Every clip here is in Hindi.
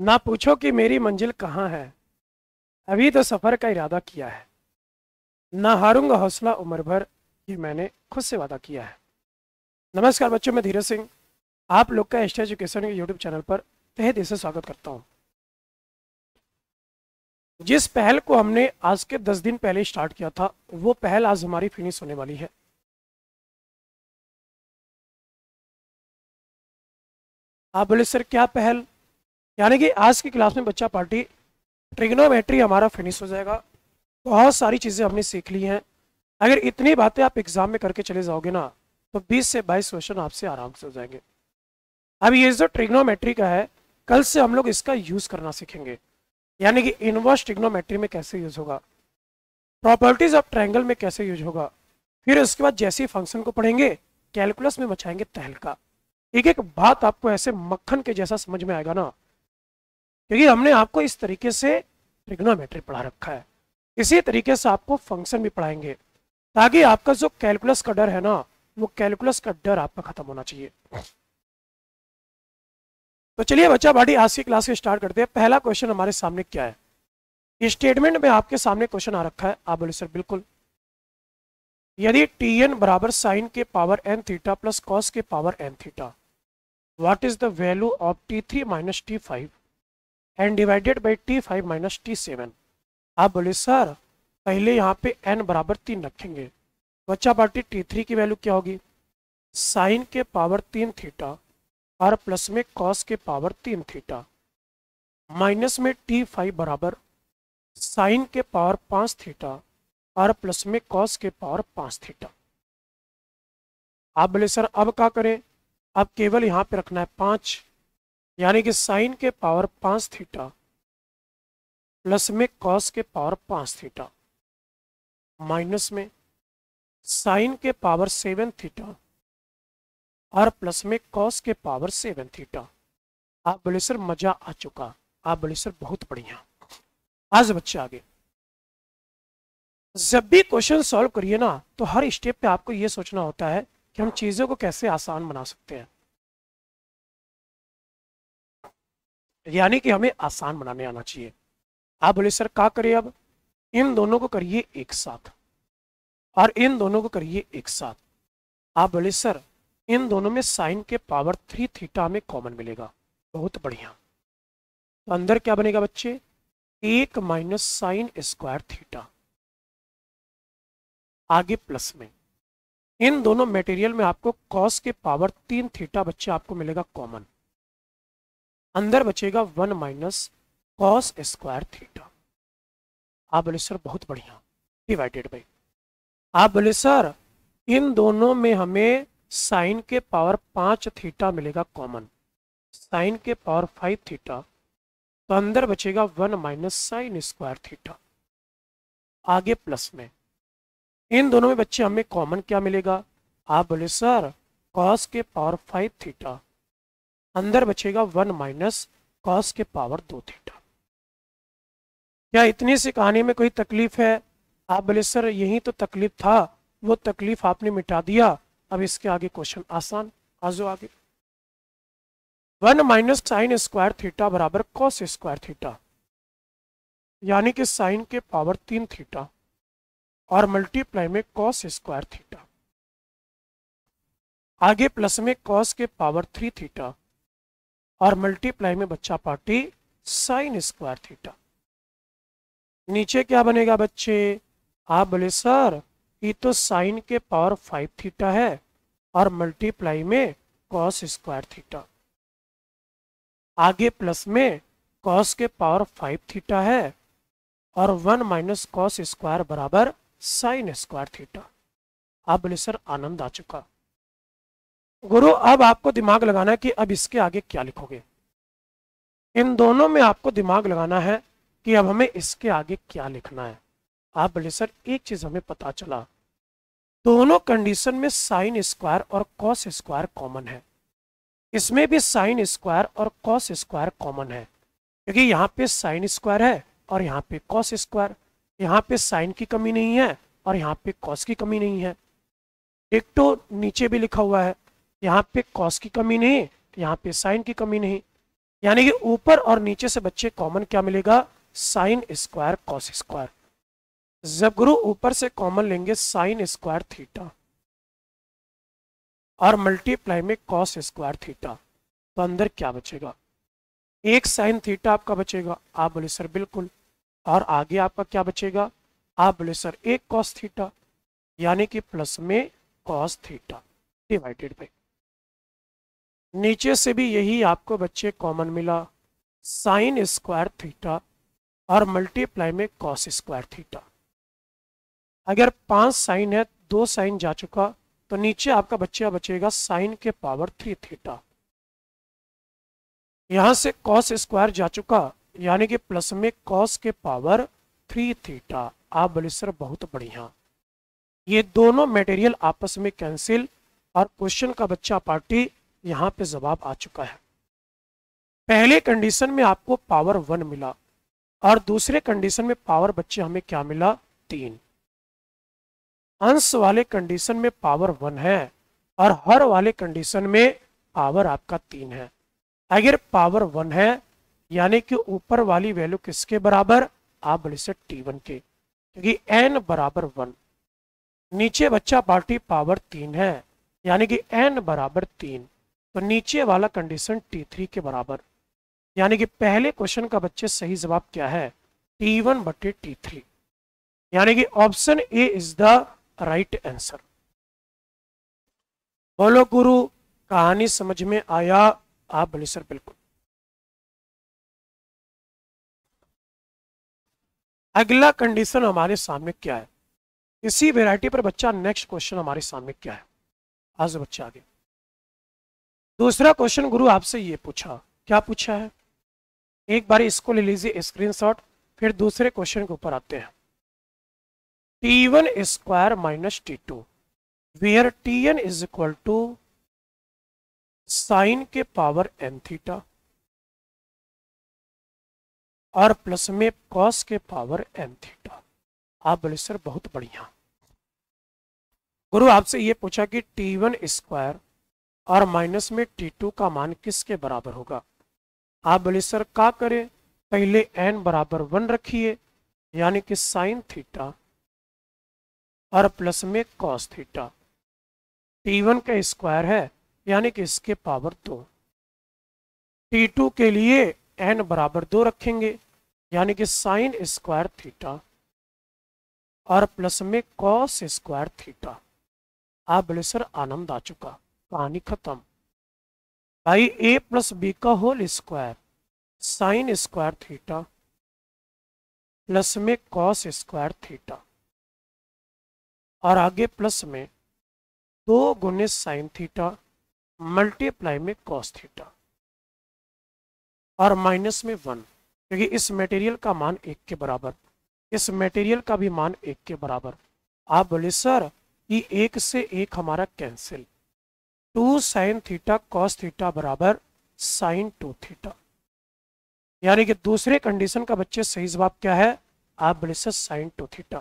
ना पूछो कि मेरी मंजिल कहाँ है अभी तो सफर का इरादा किया है ना हारूंगा हौसला उम्र भर ये मैंने खुद से वादा किया है नमस्कार बच्चों मैं धीरज सिंह आप लोग का एस्ट्रा एजुकेशन के यूट्यूब चैनल पर तहे दिल से स्वागत करता हूँ जिस पहल को हमने आज के दस दिन पहले स्टार्ट किया था वो पहल आज हमारी फिनिश होने वाली है आप बोले सर क्या पहल यानी कि आज की क्लास में बच्चा पार्टी ट्रिग्नोमेट्री हमारा फिनिश हो जाएगा बहुत सारी चीज़ें हमने सीख ली हैं अगर इतनी बातें आप एग्ज़ाम में करके चले जाओगे ना तो 20 से 22 क्वेश्चन आपसे आराम से हो जाएंगे अब ये जो ट्रिग्नोमेट्री का है कल से हम लोग इसका यूज़ करना सीखेंगे यानी कि इनवर्स ट्रिग्नोमेट्री में कैसे यूज़ होगा प्रॉपर्टीज़ ऑफ ट्रैंगल में कैसे यूज होगा फिर उसके बाद जैसे ही फंक्शन को पढ़ेंगे कैलकुलस में मचाएंगे तहलका एक एक बात आपको ऐसे मक्खन के जैसा समझ में आएगा ना क्योंकि हमने आपको इस तरीके से ट्रिग्नोमेट्री पढ़ा रखा है इसी तरीके से आपको फंक्शन भी पढ़ाएंगे ताकि आपका जो कैलकुलस का डर है ना वो कैलकुलस का डर आपका खत्म होना चाहिए तो चलिए बच्चा बाटी आज की क्लास के स्टार्ट करते हैं पहला क्वेश्चन हमारे सामने क्या है स्टेटमेंट में आपके सामने क्वेश्चन आ रखा है आप बोले सर बिल्कुल यदि टी एन बराबर साइन के power N theta plus cos के power N theta what is the value of T three minus T five N divided by T five minus T seven आप बोले सर पहले यहाँ पे एन बराबर तीन रखेंगे बच्चा पार्टी टी थ्री की वैल्यू क्या होगी साइन के पावर तीन थीटा और प्लस में कॉस के पावर तीन थीटा माइनस में टी फाइव बराबर साइन के पावर पाँच थीटा और प्लस में कॉस के पावर पाँच थीटा आप बोले सर अब क्या करें अब केवल यहाँ पे रखना है पाँच यानी कि साइन के पावर पांच थीटा प्लस में कॉस के पावर पांच थीटा माइनस में साइन के पावर सेवन थीटा और प्लस में कॉस के पावर सेवन थीटा आप बोले सर मज़ा आ चुका आप बोले सर बहुत बढ़िया आज बच्चे आगे जब भी क्वेश्चन सॉल्व करिए ना तो हर स्टेप पे आपको यह सोचना होता है कि हम चीज़ों को कैसे आसान बना सकते हैं यानी कि हमें आसान बनाने आना चाहिए आप बोले सर क्या करें अब इन दोनों को करिए एक साथ और इन दोनों को करिए एक साथ आप बोले सर इन दोनों में साइन के पावर थ्री थीटा में कॉमन मिलेगा बहुत बढ़िया तो अंदर क्या बनेगा बच्चे एक माइनस साइन स्क्वायर थीटा आगे प्लस में इन दोनों मटेरियल में आपको कॉस के पावर तीन थीटा बच्चे आपको मिलेगा कॉमन अंदर बचेगा one minus cos square theta आप हाँ, बोले सर बहुत बढ़िया डिवाइडेड बाई आप बोले सर इन दोनों में हमें साइन के पावर पांच थीटा मिलेगा कॉमन साइन के पावर फाइव थीटा तो अंदर बचेगा one minus sine square theta आगे प्लस में इन दोनों में बच्चे हमें कॉमन क्या मिलेगा आप हाँ, बोले सर कॉस के पावर फाइव थीटा अंदर बचेगा वन माइनस कॉस के पावर दो थीटा क्या इतनी सी कहानी में कोई तकलीफ है आप बोले सर यही तो तकलीफ था वो तकलीफ आपने मिटा दिया अब इसके आगे क्वेश्चन आसान आज आगे one minus sine square theta बराबर कॉस स्क्वायर थीटा यानी कि साइन के पावर तीन थीटा और मल्टीप्लाई में कॉस स्क्वायर थीटा आगे प्लस में कॉस के पावर थ्री थीटा और मल्टीप्लाई में बच्चा पार्टी साइन स्क्वायर थीटा नीचे क्या बनेगा बच्चे आप बोले सर ये तो साइन के पावर फाइव थीटा है और मल्टीप्लाई में कॉस स्क्वायर थीटा आगे प्लस में कॉस के पावर फाइव थीटा है और वन माइनस कॉस स्क्वायर बराबर साइन स्क्वायर थीटा आप बोले सर आनंद आ चुका गुरु अब आपको दिमाग लगाना है कि अब इसके आगे क्या लिखोगे इन दोनों में आपको दिमाग लगाना है कि अब हमें इसके आगे क्या लिखना है आप बोले सर एक चीज हमें पता चला दोनों कंडीशन में साइन स्क्वायर और कॉस स्क्वायर कॉमन है इसमें भी साइन स्क्वायर और कॉस स्क्वायर कॉमन है क्योंकि यहाँ पे साइन स्क्वायर है और यहाँ पे कॉस स्क्वायर यहाँ पे साइन की कमी नहीं है और यहाँ पे कॉस की कमी नहीं है एक तो नीचे भी लिखा हुआ है यहाँ पे कॉस की कमी नहीं है तो यहाँ पे साइन की कमी नहीं यानी कि ऊपर और नीचे से बच्चे कॉमन क्या मिलेगा साइन स्क्वायर कॉस स्क्वायर जब गुरु ऊपर से कॉमन लेंगे साइन स्क्वायर थीटा और मल्टीप्लाई में कॉस स्क्वायर थीटा तो अंदर क्या बचेगा एक साइन थीटा आपका बचेगा आप बोले सर बिल्कुल और आगे आपका क्या बचेगा आप बोले सर एक कॉस थीटा यानी कि प्लस में कॉस थीटा डिवाइडेड बाई नीचे से भी यही आपको बच्चे कॉमन मिला साइन स्क्वायर थीटा और मल्टीप्लाई में कॉस स्क्वायर थीटा अगर पांच साइन है दो साइन जा चुका तो नीचे आपका बच्चा बचेगा साइन के पावर थ्री थीटा यहां से कॉस स्क्वायर जा चुका यानी कि प्लस में कॉस के पावर थ्री थीटा आप बोले सर बहुत बढ़िया ये दोनों मटेरियल आपस में कैंसिल और क्वेश्चन का बच्चा पार्टी यहाँ पे जवाब आ चुका है पहले कंडीशन में आपको पावर वन मिला और दूसरे कंडीशन में पावर बच्चे हमें क्या मिला तीन अंश वाले कंडीशन में पावर वन है और हर वाले कंडीशन में पावर आपका तीन है अगर पावर वन है यानी कि ऊपर वाली वैल्यू किसके बराबर आप बोले से टी वन के क्योंकि एन बराबर वन नीचे बच्चा पार्टी पावर तीन है यानी कि एन बराबर तीन तो नीचे वाला कंडीशन टी थ्री के बराबर यानी कि पहले क्वेश्चन का बच्चे सही जवाब क्या है टी वन बटे टी थ्री यानी कि option A is the right answer बोलो गुरु कहानी समझ में आया आप बोले सर बिल्कुल अगला कंडीशन हमारे सामने क्या है इसी वेराइटी पर बच्चा नेक्स्ट क्वेश्चन हमारे सामने क्या है आज बच्चा आगे दूसरा क्वेश्चन गुरु आपसे ये पूछा क्या पूछा है एक बार इसको ले लीजिए स्क्रीनशॉट फिर दूसरे क्वेश्चन के ऊपर आते हैं T one square minus T two where T N is equal to sine के पावर एन थीटा और प्लस में कॉस के पावर एन थीटा आप बोले सर बहुत बढ़िया गुरु आपसे ये पूछा कि टी वन स्क्वायर और माइनस में टी टू का मान किसके बराबर होगा आप बोले सर का करें पहले एन बराबर वन रखिए यानी कि साइन थीटा और प्लस में कॉस थीटा टी वन का स्क्वायर है यानी कि इसके पावर दो टी टू के लिए एन बराबर दो रखेंगे यानी कि साइन स्क्वायर थीटा और प्लस में कॉस स्क्वायर थीटा आप बोले सर आनंद आ चुका कहानी खत्म भाई ए प्लस बी का whole square sine square theta plus में कॉस स्क्वायर थीटा और आगे प्लस में दो गुने साइन थीटा मल्टीप्लाई में कॉस थीटा और माइनस में वन क्योंकि इस मटेरियल का मान एक के बराबर इस मटेरियल का भी मान एक के बराबर आप बोले सर ये एक से एक हमारा cancel two sine theta cos theta बराबर साइन टू थीटा यानी कि दूसरे कंडीशन का बच्चे सही जवाब क्या है आप बोले sir sine two theta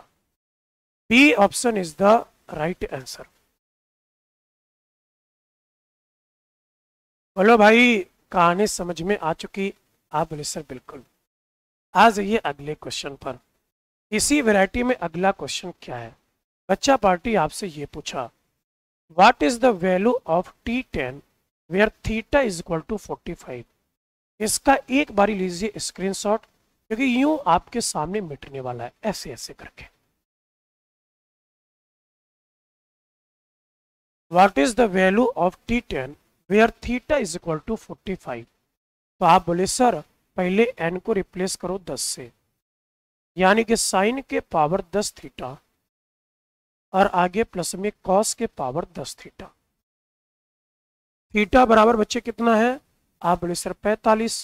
B option is the right answer बोलो भाई कहानी समझ में आ चुकी आप बोले सर बिल्कुल आ जाइए अगले क्वेश्चन पर इसी वैरायटी में अगला क्वेश्चन क्या है बच्चा पार्टी आपसे ये पूछा what is the value of t10 where theta is equal to 45 इसका एक बारी लीजिए स्क्रीनशॉट क्योंकि यूं आपके सामने मिटने वाला है ऐसे ऐसे करके what is the value of T ten where theta is equal to forty five तो आप बोले सर पहले एन को रिप्लेस करो दस से यानी कि साइन के पावर दस थीटा और आगे प्लस में कॉस के पावर दस थीटा थीटा बराबर बच्चे कितना है आप बोले सर पैतालीस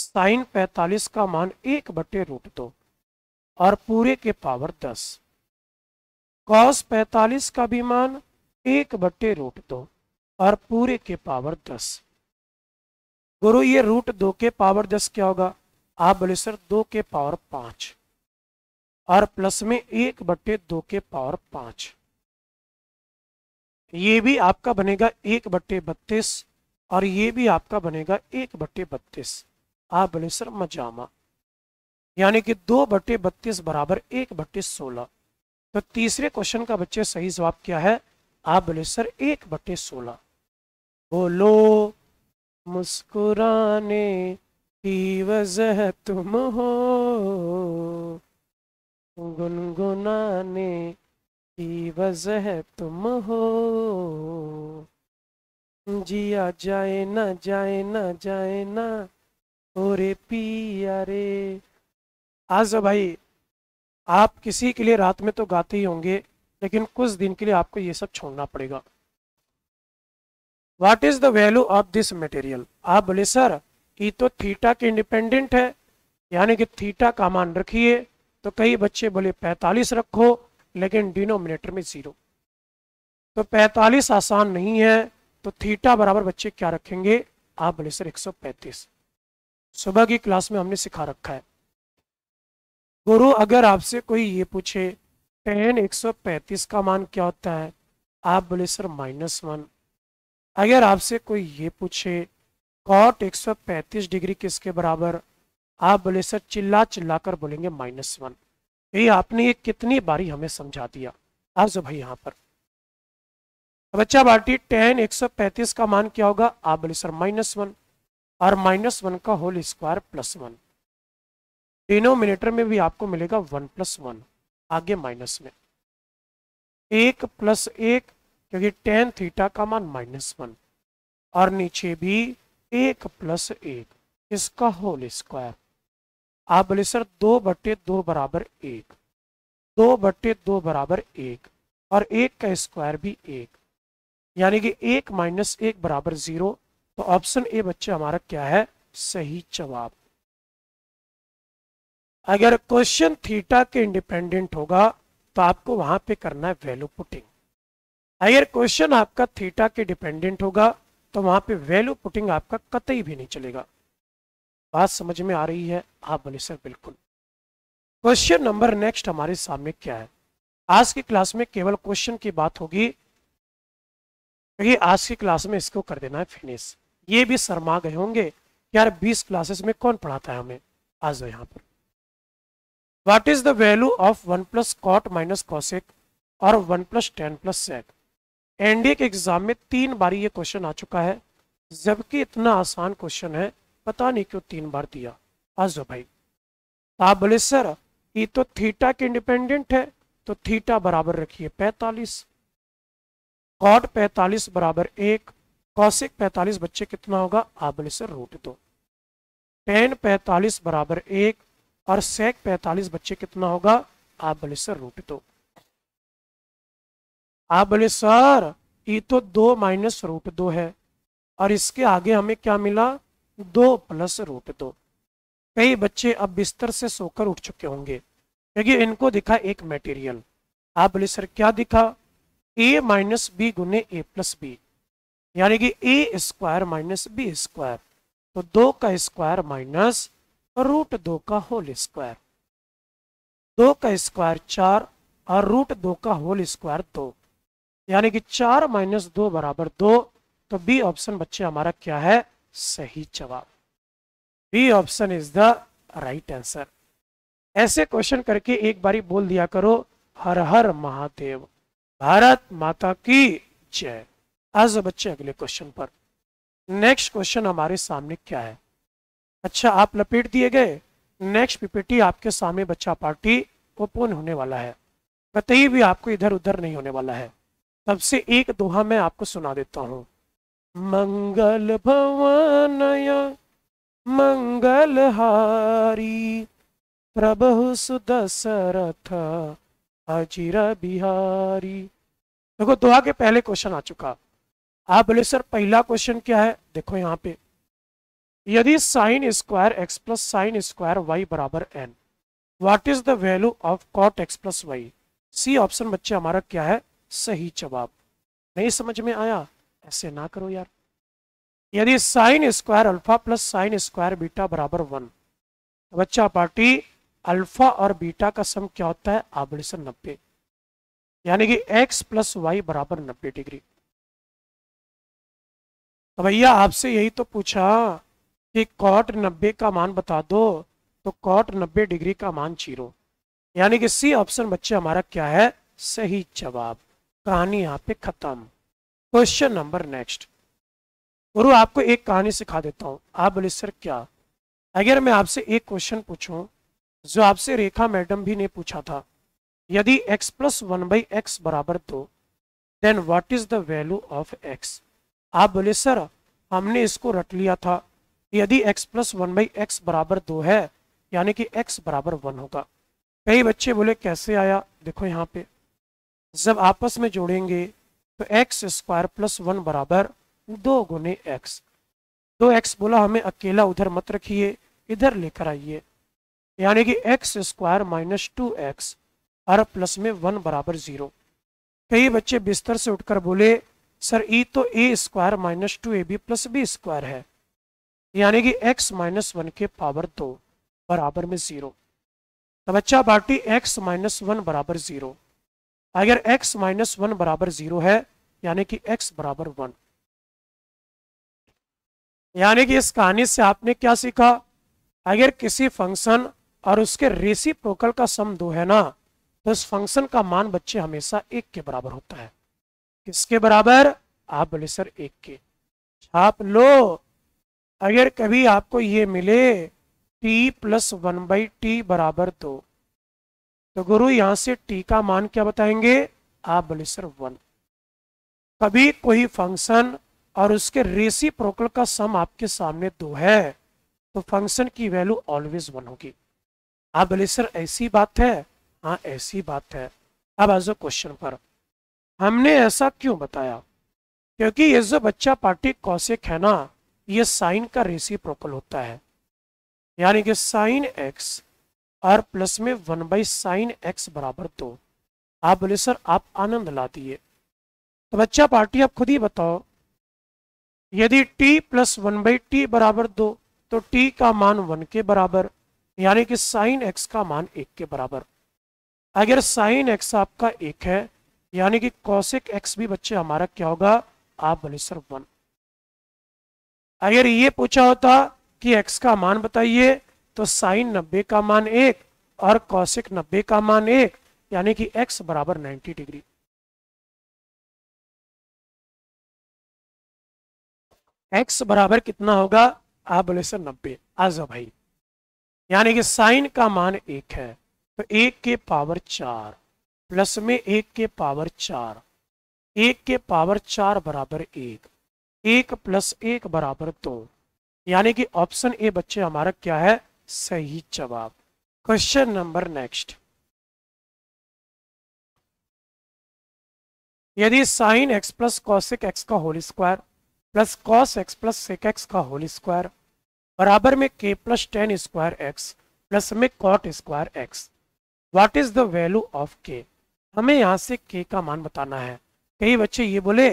साइन पैतालीस का मान एक बटे रूट दो और पूरे के पावर दस कॉस पैतालीस का भी मान एक बटे रूट दो और पूरे के पावर दस गुरु ये रूट दो के पावर दस क्या होगा आप बोले सर दो के पावर पांच और प्लस में एक बट्टे दो के पावर पांच ये भी आपका बनेगा एक बट्टे बत्तीस और ये भी आपका बनेगा एक बट्टे बत्तीस आप बोले सर मजामा यानी कि दो बट्टे बत्तीस बराबर एक बट्टे सोलह तो तीसरे क्वेश्चन का बच्चे सही जवाब क्या है आप बोले सर एक बट्टे सोलह बोलो मुस्कुराने की वजह तुम हो गुनगुनाने की वजह तुम हो जिया जाए ना जाए ना जाए ना ओरे पिया रे आज भाई आप किसी के लिए रात में तो गाते ही होंगे लेकिन कुछ दिन के लिए आपको ये सब छोड़ना पड़ेगा what is the value of this material आप बोले सर ये तो थीटा के इंडिपेंडेंट है यानी कि थीटा का मान रखिए तो कई बच्चे बोले 45 रखो लेकिन डिनोमिनेटर में जीरो तो 45 आसान नहीं है तो थीटा बराबर बच्चे क्या रखेंगे आप बोले सर 135 सुबह की क्लास में हमने सिखा रखा है गुरु अगर आपसे कोई ये पूछे टेन 135 का मान क्या होता है आप बोले सर माइनस वन अगर आपसे कोई ये पूछे कॉट 135 डिग्री किसके बराबर आप बोले सर चिल्ला चिल्ला कर बोलेंगे माइनस वन ये आपने ये कितनी बारी हमें समझा दिया आज तो भाई यहाँ पर बच्चा बाटी टेन एक सौ पैंतीस का मान क्या होगा आप बोले सर माइनस वन और माइनस वन का whole square plus one denominator में भी आपको मिलेगा वन प्लस वन आगे माइनस में एक प्लस एक क्योंकि टेन थीटा का मान माइनस वन और नीचे भी एक प्लस एक इसका होल स्क्वायर आप बोले सर दो बट्टे दो बराबर एक दो बट्टे दो बराबर एक और एक का स्क्वायर भी एक यानी कि एक माइनस एक बराबर जीरो तो ऑप्शन ए बच्चे हमारा क्या है सही जवाब अगर क्वेश्चन थीटा के इंडिपेंडेंट होगा तो आपको वहां पे करना है वैल्यू पुटिंग अगर क्वेश्चन आपका थीटा के डिपेंडेंट होगा तो वहां पे वैल्यू पुटिंग आपका कतई भी नहीं चलेगा बात समझ में आ रही है आप हाँ, बोले सर बिल्कुल क्वेश्चन नंबर नेक्स्ट हमारे सामने क्या है आज की क्लास में केवल क्वेश्चन की बात होगी क्योंकि आज की क्लास में इसको कर देना है फिनिश ये भी शर्मा गए होंगे यार 20 क्लासेस में कौन पढ़ाता है हमें आज यहाँ पर what is the value of one plus cot minus cosec और one plus tan plus sec NDA के एग्जाम में तीन बारी ये क्वेश्चन आ चुका है जबकि इतना आसान क्वेश्चन है पता नहीं क्यों तीन बार दिया आजो भाई आप हाँ बोले सर ये तो थीटा के इंडिपेंडेंट है तो थीटा बराबर रखिए पैतालीस कॉट पैतालीस बराबर एक कौशिक पैतालीस बच्चे कितना होगा आप हाँ बोले सर रूट दो टेन पैतालीस बराबर एक और सेक पैतालीस बच्चे कितना होगा आप हाँ बोले सर रूट दो आप बोले सर ई तो दो माइनस रूट दो है और इसके आगे हमें क्या मिला दो प्लस रूट दो कई बच्चे अब बिस्तर से सोकर उठ चुके होंगे क्योंकि इनको दिखा एक मटेरियल आप बोले सर क्या दिखा ए माइनस बी गुने ए प्लस बी यानी कि A square minus B square तो दो का स्क्वायर माइनस रूट दो का होल स्क्वायर दो का स्क्वायर चार और रूट दो का होल स्क्वायर दो यानी कि चार माइनस दो बराबर दो तो बी ऑप्शन बच्चे हमारा क्या है सही जवाब B option is the right answer ऐसे क्वेश्चन करके एक बारी बोल दिया करो हर हर महादेव भारत माता की जय आज बच्चे अगले क्वेश्चन पर नेक्स्ट क्वेश्चन हमारे सामने क्या है अच्छा आप लपेट दिए गए नेक्स्ट पीपीटी आपके सामने बच्चा पार्टी ओपन होने वाला है कतई भी आपको इधर उधर नहीं होने वाला है तब से एक दोहा मैं आपको सुना देता हूँ मंगल मंगल मंगलहारी प्रभु सुदशरथ हजीरा बिहारी देखो दुआ तो के पहले क्वेश्चन आ चुका आप बोले सर पहला क्वेश्चन क्या है देखो यहाँ पे यदि sine square X plus sine square Y बराबर N what is the value of cot X plus Y C option बच्चे हमारा क्या है सही जवाब नहीं समझ में आया ऐसे ना करो यार यदि sine square alpha plus sine square beta बराबर वन तो बच्चा पार्टी अल्फा और बीटा का सम क्या होता है आबड़ेसन नब्बे यानी कि एक्स प्लस वाई बराबर नब्बे डिग्री तो भैया आपसे यही तो पूछा कि कॉट नब्बे का मान बता दो तो कॉट नब्बे डिग्री का मान चीरो यानी कि सी ऑप्शन बच्चे हमारा क्या है सही जवाब कहानी यहाँ पे खत्म क्वेश्चन नंबर नेक्स्ट गुरु आपको एक कहानी सिखा देता हूँ आप बोले सर क्या अगर मैं आपसे एक क्वेश्चन पूछूं जो आपसे रेखा मैडम भी ने पूछा था यदि x plus one by X बराबर दो then what is the value of x आप बोले सर हमने इसको रट लिया था यदि x plus one by X बराबर दो है यानी कि x बराबर वन होगा कई बच्चे बोले कैसे आया देखो यहाँ पे जब आपस में जोड़ेंगे तो एक्स स्क्वायर प्लस वन बराबर दो गुने एक्स दो एक्स बोला हमें अकेला उधर मत रखिए इधर लेकर आइए यानी कि X square minus two X और प्लस में वन बराबर जीरो कई बच्चे बिस्तर से उठकर बोले सर ई तो A square minus two A B plus B square है यानी कि एक्स माइनस वन के पावर दो बराबर में जीरो तो बच्चा बाटी एक्स माइनस वन बराबर जीरो अगर x माइनस वन बराबर जीरो है यानी कि x बराबर वन यानी कि इस कहानी से आपने क्या सीखा अगर किसी फंक्शन और उसके रेसी प्रोकल का सम दो है ना तो इस फंक्शन का मान बच्चे हमेशा एक के बराबर होता है किसके बराबर आप बोले सर एक के छाप लो अगर कभी आपको ये मिले t plus one by T बराबर दो तो गुरु यहां से टी का मान क्या बताएंगे आप सर वन कभी कोई फंक्शन और उसके रेसी प्रोकल का सम आपके सामने दो है तो फंक्शन की वैल्यू ऑलवेज वन होगी आप बोले सर ऐसी बात है हाँ ऐसी बात है अब आज क्वेश्चन पर हमने ऐसा क्यों बताया क्योंकि ये जो बच्चा पार्टी कौशिक है ना ये साइन का रेसी प्रोकल होता है यानी कि साइन एक्स और प्लस में वन बाई साइन एक्स बराबर दो आप बोले सर आप आनंद ला दिए तो बच्चा पार्टी आप खुद ही बताओ यदि T plus one by T बराबर दो तो टी का मान वन के बराबर यानी कि साइन एक्स का मान एक के बराबर अगर साइन एक्स आपका एक है यानी कि कौशिक एक्स भी बच्चे हमारा क्या होगा आप बोले सर वन अगर ये पूछा होता कि एक्स का मान बताइए तो साइन नब्बे का मान एक और कौशिक नब्बे का मान एक यानी कि x बराबर 90 डिग्री x बराबर कितना होगा आप बोले सर नब्बे आ जाओ भाई यानी कि साइन का मान एक है तो एक के पावर चार प्लस में एक के पावर चार एक के पावर चार बराबर एक एक प्लस एक बराबर दो यानी कि ऑप्शन ए बच्चे हमारा क्या है सही जवाब क्वेश्चन नंबर नेक्स्ट यदि sine X plus cosec X का whole square plus cos X plus sec X का होल स्क्वायर बराबर में K plus tan square X plus में cot square X what is the value of K हमें यहां से के का मान बताना है कई बच्चे ये बोले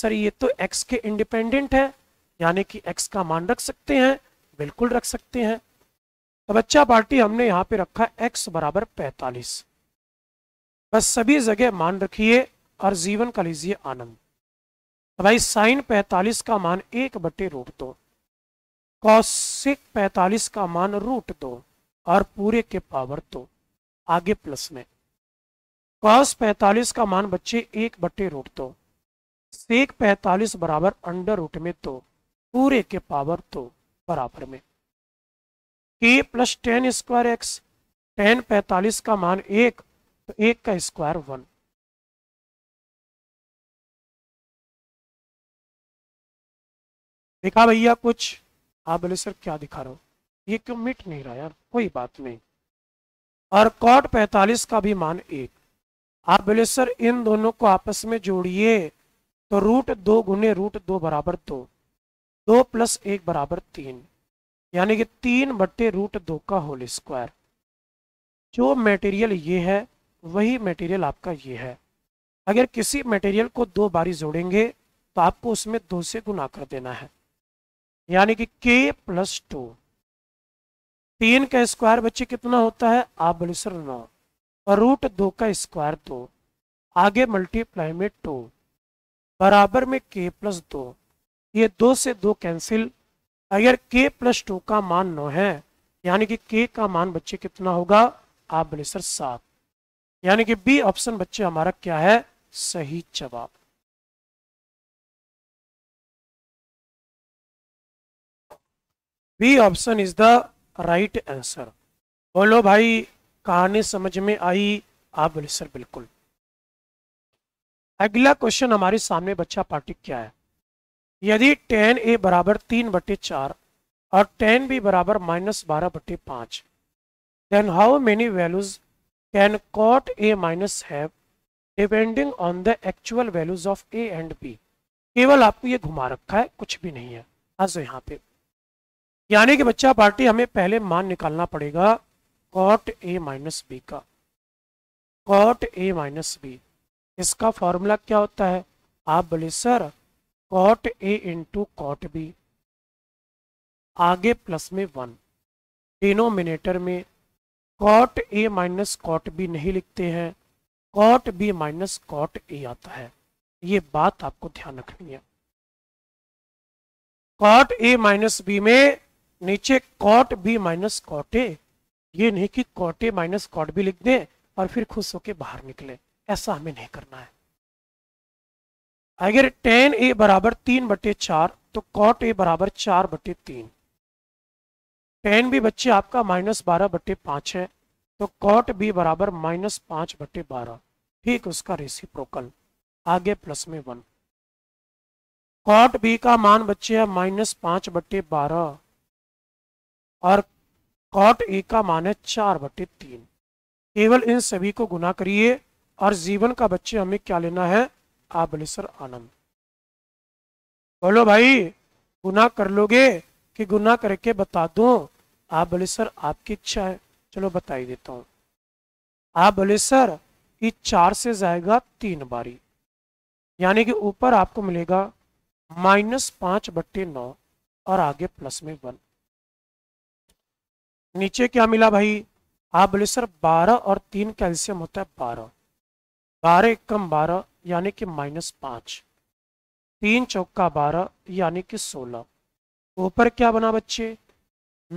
सर ये तो एक्स के इंडिपेंडेंट है यानी कि एक्स का मान रख सकते हैं बिल्कुल रख सकते हैं अब अच्छा पार्टी हमने यहां पे रखा x बराबर पैतालीस बस सभी जगह मान रखिए और जीवन का लीजिए आनंद तो भाई साइन पैतालीस का मान एक बटे रूट दो कौशिक पैतालीस का मान रूट दो और पूरे के पावर दो आगे प्लस में कॉस पैतालीस का मान बच्चे एक बटे रूट दो सेक पैतालीस बराबर अंडर रूट में दो पूरे के पावर दो बराबर में K plus tan square X tan पैतालीस का मान एक तो एक का स्क्वायर वन देखा भैया कुछ आप हाँ बोले सर क्या दिखा रहा हूं ये क्यों मिट नहीं रहा यार कोई बात नहीं और कॉट पैतालीस का भी मान एक आप बोले सर इन दोनों को आपस में जोड़िए तो रूट दो गुने रूट दो बराबर दो दो प्लस एक बराबर तीन यानी कि तीन बट्टे रूट दो का होल स्क्वायर जो मटेरियल ये है वही मटेरियल आपका ये है अगर किसी मटेरियल को दो बारी जोड़ेंगे तो आपको उसमें दो से गुना कर देना है यानी कि के प्लस टू तीन का स्क्वायर बच्चे कितना होता है आप बोले सर नौ और रूट दो का स्क्वायर दो आगे मल्टीप्लाई में टू बराबर में के प्लस दो ये दो से दो कैंसिल अगर k प्लस टू का मान नौ है यानी कि k का मान बच्चे कितना होगा आप बोले सर सात यानी कि बी ऑप्शन बच्चे हमारा क्या है सही जवाब B option is the right answer बोलो भाई कहानी समझ में आई आप बोले सर बिल्कुल अगला क्वेश्चन हमारे सामने बच्चा पार्टी क्या है यदि टेन ए बराबर तीन बटे चार और टेन बी बराबर माइनस बारह बटे पाँच then how many values can cot A minus have depending on the actual values of A and B केवल आपको ये घुमा रखा है कुछ भी नहीं है आज तो यहाँ पे यानी कि बच्चा पार्टी हमें पहले मान निकालना पड़ेगा कॉट ए माइनस बी का कॉट ए माइनस बी इसका फॉर्मूला क्या होता है आप बोले sir cot A into cot B आगे प्लस में वन डिनोमिनेटर में cot A minus cot B नहीं लिखते हैं cot B minus cot A आता है ये बात आपको ध्यान रखनी है कॉट ए माइनस बी में नीचे cot B minus cot A ये नहीं कि cot A minus cot B लिख दें और फिर खुश होके बाहर निकले ऐसा हमें नहीं करना है अगर टेन ए बराबर तीन बटे चार तो कॉट ए बराबर चार बटे तीन टेन भी बच्चे आपका माइनस बारह बटे पांच है तो कॉट बी बराबर माइनस पांच बटे बारह ठीक उसका रेसिप्रोकल आगे प्लस में वन कॉट बी का मान बच्चे है माइनस पांच बटे बारह और कॉट ए का मान है चार बटे तीन केवल इन सभी को गुना करिए और जीवन का बच्चे हमें क्या लेना है आप बोले सर आनंद बोलो भाई गुना कर लोगे कि गुना करके बता दो आप बोले सर आपकी इच्छा है चलो बता ही देता हूं आप बोले सर ये चार से जाएगा तीन बारी यानी कि ऊपर आपको मिलेगा माइनस पांच बट्टे नौ और आगे प्लस में वन नीचे क्या मिला भाई आप बोले सर बारह और तीन कैल्शियम होता है बारह बारह एक कम बारह यानी कि माइनस पाँच तीन चौका बारह यानी कि सोलह ऊपर क्या बना बच्चे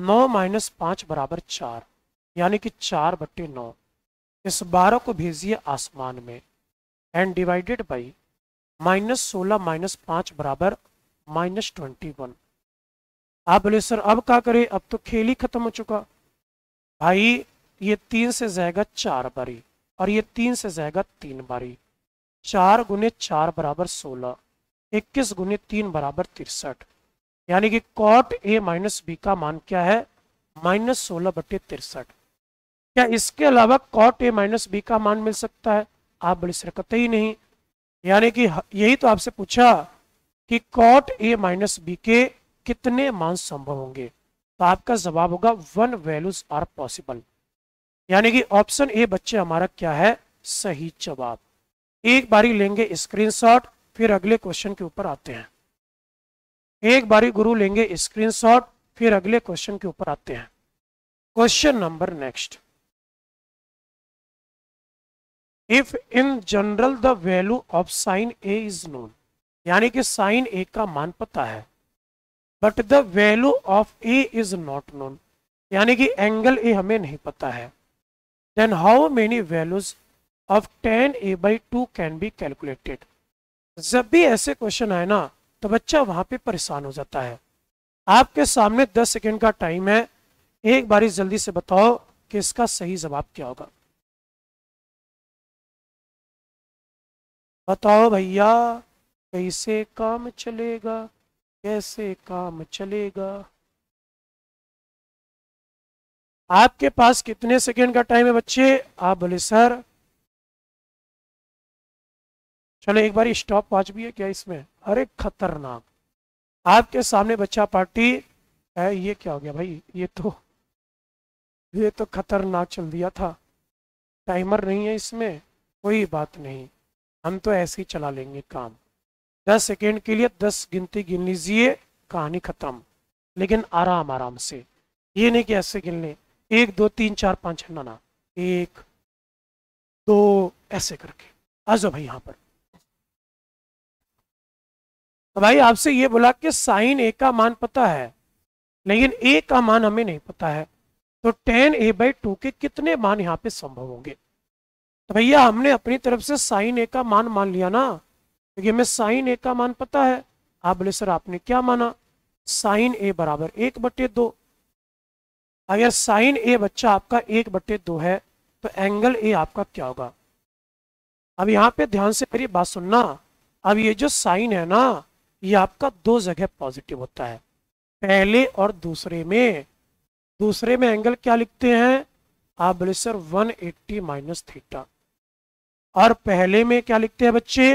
नौ माइनस पाँच बराबर चार यानी कि चार बट्टे नौ इस बारह को भेजिए आसमान में एंड डिवाइडेड बाई माइनस सोलह माइनस पाँच बराबर माइनस ट्वेंटी वन आप बोले सर अब क्या करें अब तो खेल ही खत्म हो चुका भाई ये तीन से जाएगा चार बारी और ये तीन से जाएगा तीन बारी चार गुने चार बराबर सोलह इक्कीस गुने तीन बराबर तिरसठ यानी कि कॉट ए माइनस बी का मान क्या है माइनस सोलह बटे तिरसठ क्या इसके अलावा कॉट ए माइनस बी का मान मिल सकता है आप बड़ी शिरकत ही नहीं यानी कि यही तो आपसे पूछा कि कॉट ए माइनस बी के कितने मान संभव होंगे तो आपका जवाब होगा वन वैल्यूज आर पॉसिबल यानी कि ऑप्शन ए बच्चे हमारा क्या है सही जवाब एक बारी लेंगे स्क्रीनशॉट फिर अगले क्वेश्चन के ऊपर आते हैं एक बारी गुरु लेंगे स्क्रीनशॉट फिर अगले क्वेश्चन के ऊपर आते हैं question number next if in general the value of sine A is known यानी कि साइन ए का मान पता है but the value of A is not known यानी कि एंगल ए हमें नहीं पता है then how many values of tan A by two can be calculated जब भी ऐसे क्वेश्चन आए ना तो बच्चा वहां पे परेशान हो जाता है आपके सामने 10 सेकेंड का टाइम है एक बारी जल्दी से बताओ कि इसका सही जवाब क्या होगा बताओ भैया कैसे काम चलेगा कैसे काम चलेगा आपके पास कितने सेकेंड का टाइम है बच्चे आप बोले सर चलो एक बार स्टॉप वॉच भी है क्या इसमें अरे खतरनाक आपके सामने बच्चा पार्टी है ये क्या हो गया भाई ये तो ये तो खतरनाक चल दिया था टाइमर नहीं है इसमें कोई बात नहीं हम तो ऐसे ही चला लेंगे काम दस सेकेंड के लिए दस गिनती गिन लीजिए कहानी खत्म लेकिन आराम आराम से ये नहीं कि ऐसे गिन लें एक दो तीन चार पाँच ना ना एक दो ऐसे करके आ जाओ भाई यहाँ पर भाई आपसे ये बोला कि साइन ए का मान पता है लेकिन ए का मान हमें नहीं पता है तो टेन ए बाई टू के कितने मान यहाँ पे संभव होंगे तो भैया हमने अपनी तरफ से साइन ए का मान मान लिया ना क्योंकि हमें साइन ए का मान पता है आप बोले सर आपने क्या माना साइन ए बराबर एक बटे दो अगर साइन ए बच्चा आपका एक बटे दो है तो एंगल ए आपका क्या होगा अब यहाँ पे ध्यान से मेरी बात सुनना अब ये जो साइन है ना ये आपका दो जगह पॉजिटिव होता है पहले और दूसरे में दूसरे में एंगल क्या लिखते हैं आप बोले sir one eighty minus theta और पहले में क्या लिखते हैं बच्चे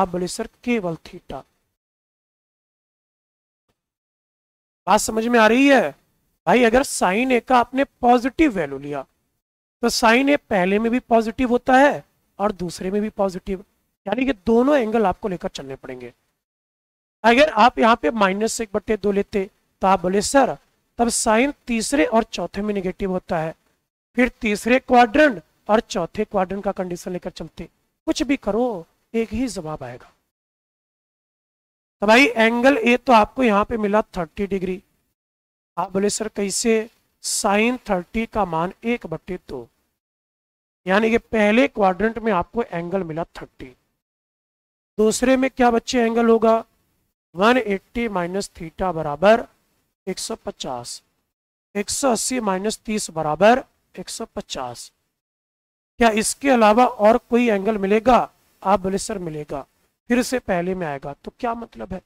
आप बोले सर केवल थीटा बात समझ में आ रही है भाई अगर साइन ए का आपने पॉजिटिव वैल्यू लिया तो साइन ए पहले में भी पॉजिटिव होता है और दूसरे में भी पॉजिटिव यानी कि दोनों एंगल आपको लेकर चलने पड़ेंगे अगर आप यहाँ पे माइनस एक बट्टे दो लेते तो आप बोले सर तब साइन तीसरे और चौथे में निगेटिव होता है फिर तीसरे क्वाड्रंट और चौथे क्वाड्रंट का कंडीशन लेकर चलते कुछ भी करो एक ही जवाब आएगा तो भाई एंगल ए तो आपको यहाँ पे मिला थर्टी डिग्री आप बोले सर कैसे साइन थर्टी का मान एक बट्टे दो यानी कि पहले क्वाड्रेंट में आपको एंगल मिला थर्टी दूसरे में क्या बच्चे एंगल होगा वन एट्टी माइनस थीटा बराबर एक सौ पचास एक सौ अस्सी माइनस तीस बराबर एक सौ पचास क्या इसके अलावा और कोई एंगल मिलेगा आप बोले सर मिलेगा फिर से पहले में आएगा तो क्या मतलब है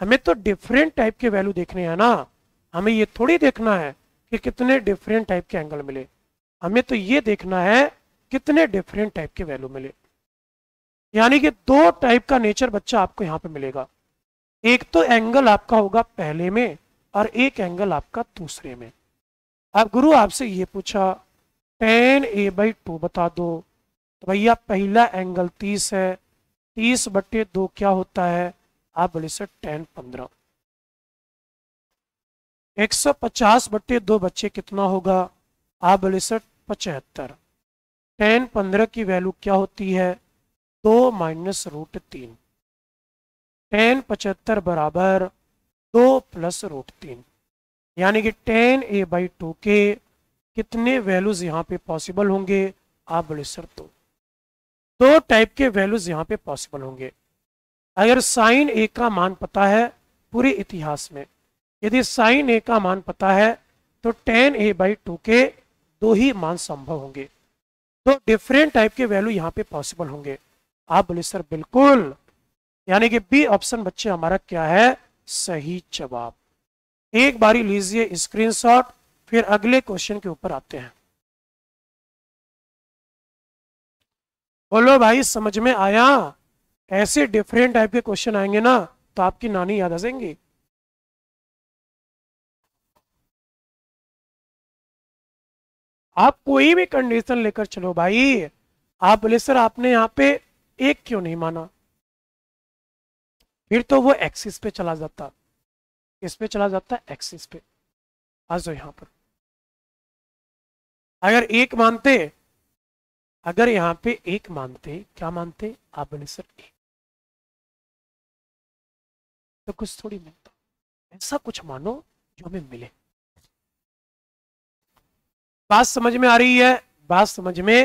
हमें तो डिफरेंट टाइप के वैल्यू देखने हैं ना हमें ये थोड़ी देखना है कि कितने डिफरेंट टाइप के एंगल मिले हमें तो ये देखना है कितने डिफरेंट टाइप के वैल्यू मिले यानी कि दो टाइप का नेचर बच्चा आपको यहाँ पे मिलेगा एक तो एंगल आपका होगा पहले में और एक एंगल आपका दूसरे में अब गुरु आपसे ये पूछा टेन ए बाई टू बता दो तो भैया पहला एंगल तीस है तीस बटे दो क्या होता है आप बोले सर टेन पंद्रह एक सौ पचास बटे दो बच्चे कितना होगा आप बोले सर पचहत्तर टेन पंद्रह की वैल्यू क्या होती है दो माइनस रूट तीन टेन पचहत्तर बराबर दो प्लस रूट तीन यानी कि टेन ए बाई टू के कितने वैल्यूज यहाँ पे पॉसिबल होंगे आप बोले सर तो। दो दो टाइप के वैल्यूज यहाँ पे पॉसिबल होंगे अगर साइन ए का मान पता है पूरे इतिहास में यदि साइन ए का मान पता है तो टेन ए बाई टू के दो ही मान संभव होंगे तो डिफरेंट टाइप के वैल्यू यहाँ पे पॉसिबल होंगे आप बोले सर बिल्कुल यानी कि बी ऑप्शन बच्चे हमारा क्या है सही जवाब एक बारी लीजिए स्क्रीनशॉट फिर अगले क्वेश्चन के ऊपर आते हैं बोलो भाई समझ में आया ऐसे डिफरेंट टाइप के क्वेश्चन आएंगे ना तो आपकी नानी याद आ जाएंगी आप कोई भी कंडीशन लेकर चलो भाई आप बोले सर आपने यहां पे एक क्यों नहीं माना फिर तो वो एक्सिस पे चला जाता किस पे चला जाता एक्सिस पे आ जाओ यहां पर अगर एक मानते अगर यहां पे एक मानते क्या मानते सर एक तो कुछ थोड़ी मिलता ऐसा कुछ मानो जो हमें मिले बात समझ में आ रही है बात समझ में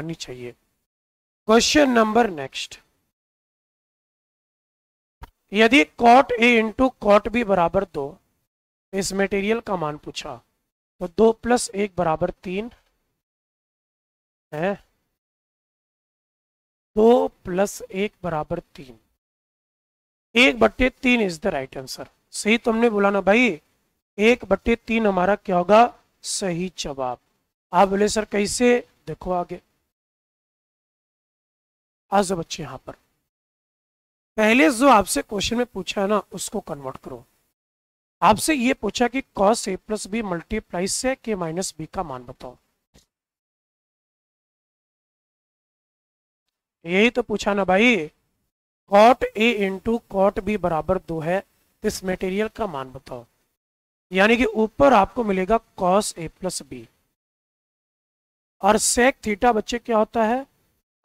आनी चाहिए क्वेश्चन नंबर नेक्स्ट यदि cot A into cot B बराबर दो इस मटेरियल का मान पूछा तो दो प्लस एक बराबर तीन है दो प्लस एक बराबर तीन एक बट्टे तीन इज द राइट आंसर सही तुमने बोला ना भाई एक बट्टे तीन हमारा क्या होगा सही जवाब आप बोले सर कैसे देखो आगे आज बच्चे यहां पर पहले जो आपसे क्वेश्चन में पूछा है ना उसको कन्वर्ट करो आपसे ये पूछा कि cos A plus B multiply से के माइनस बी का मान बताओ यही तो पूछा ना भाई cot A into cot B बराबर दो है इस मटेरियल का मान बताओ यानी कि ऊपर आपको मिलेगा कॉस ए प्लस बी और सेक थीटा बच्चे क्या होता है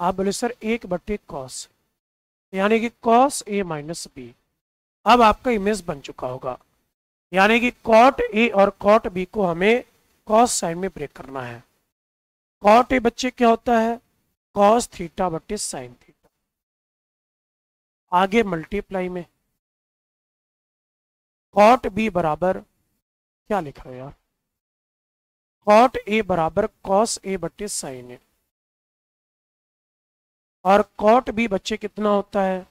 आप बोले सर एक बट्टे कॉस यानी कि कॉस ए माइनस बी अब आपका इमेज बन चुका होगा यानी कि कॉट ए और कॉट बी को हमें कॉस साइन में ब्रेक करना है कॉट ए बच्चे क्या होता है कॉस थीटा बटे साइन थीटा आगे मल्टीप्लाई में कॉट बी बराबर क्या लिख रहे हो यार कॉट ए बराबर कॉस ए बटे साइन ए और कॉट भी बच्चे कितना होता है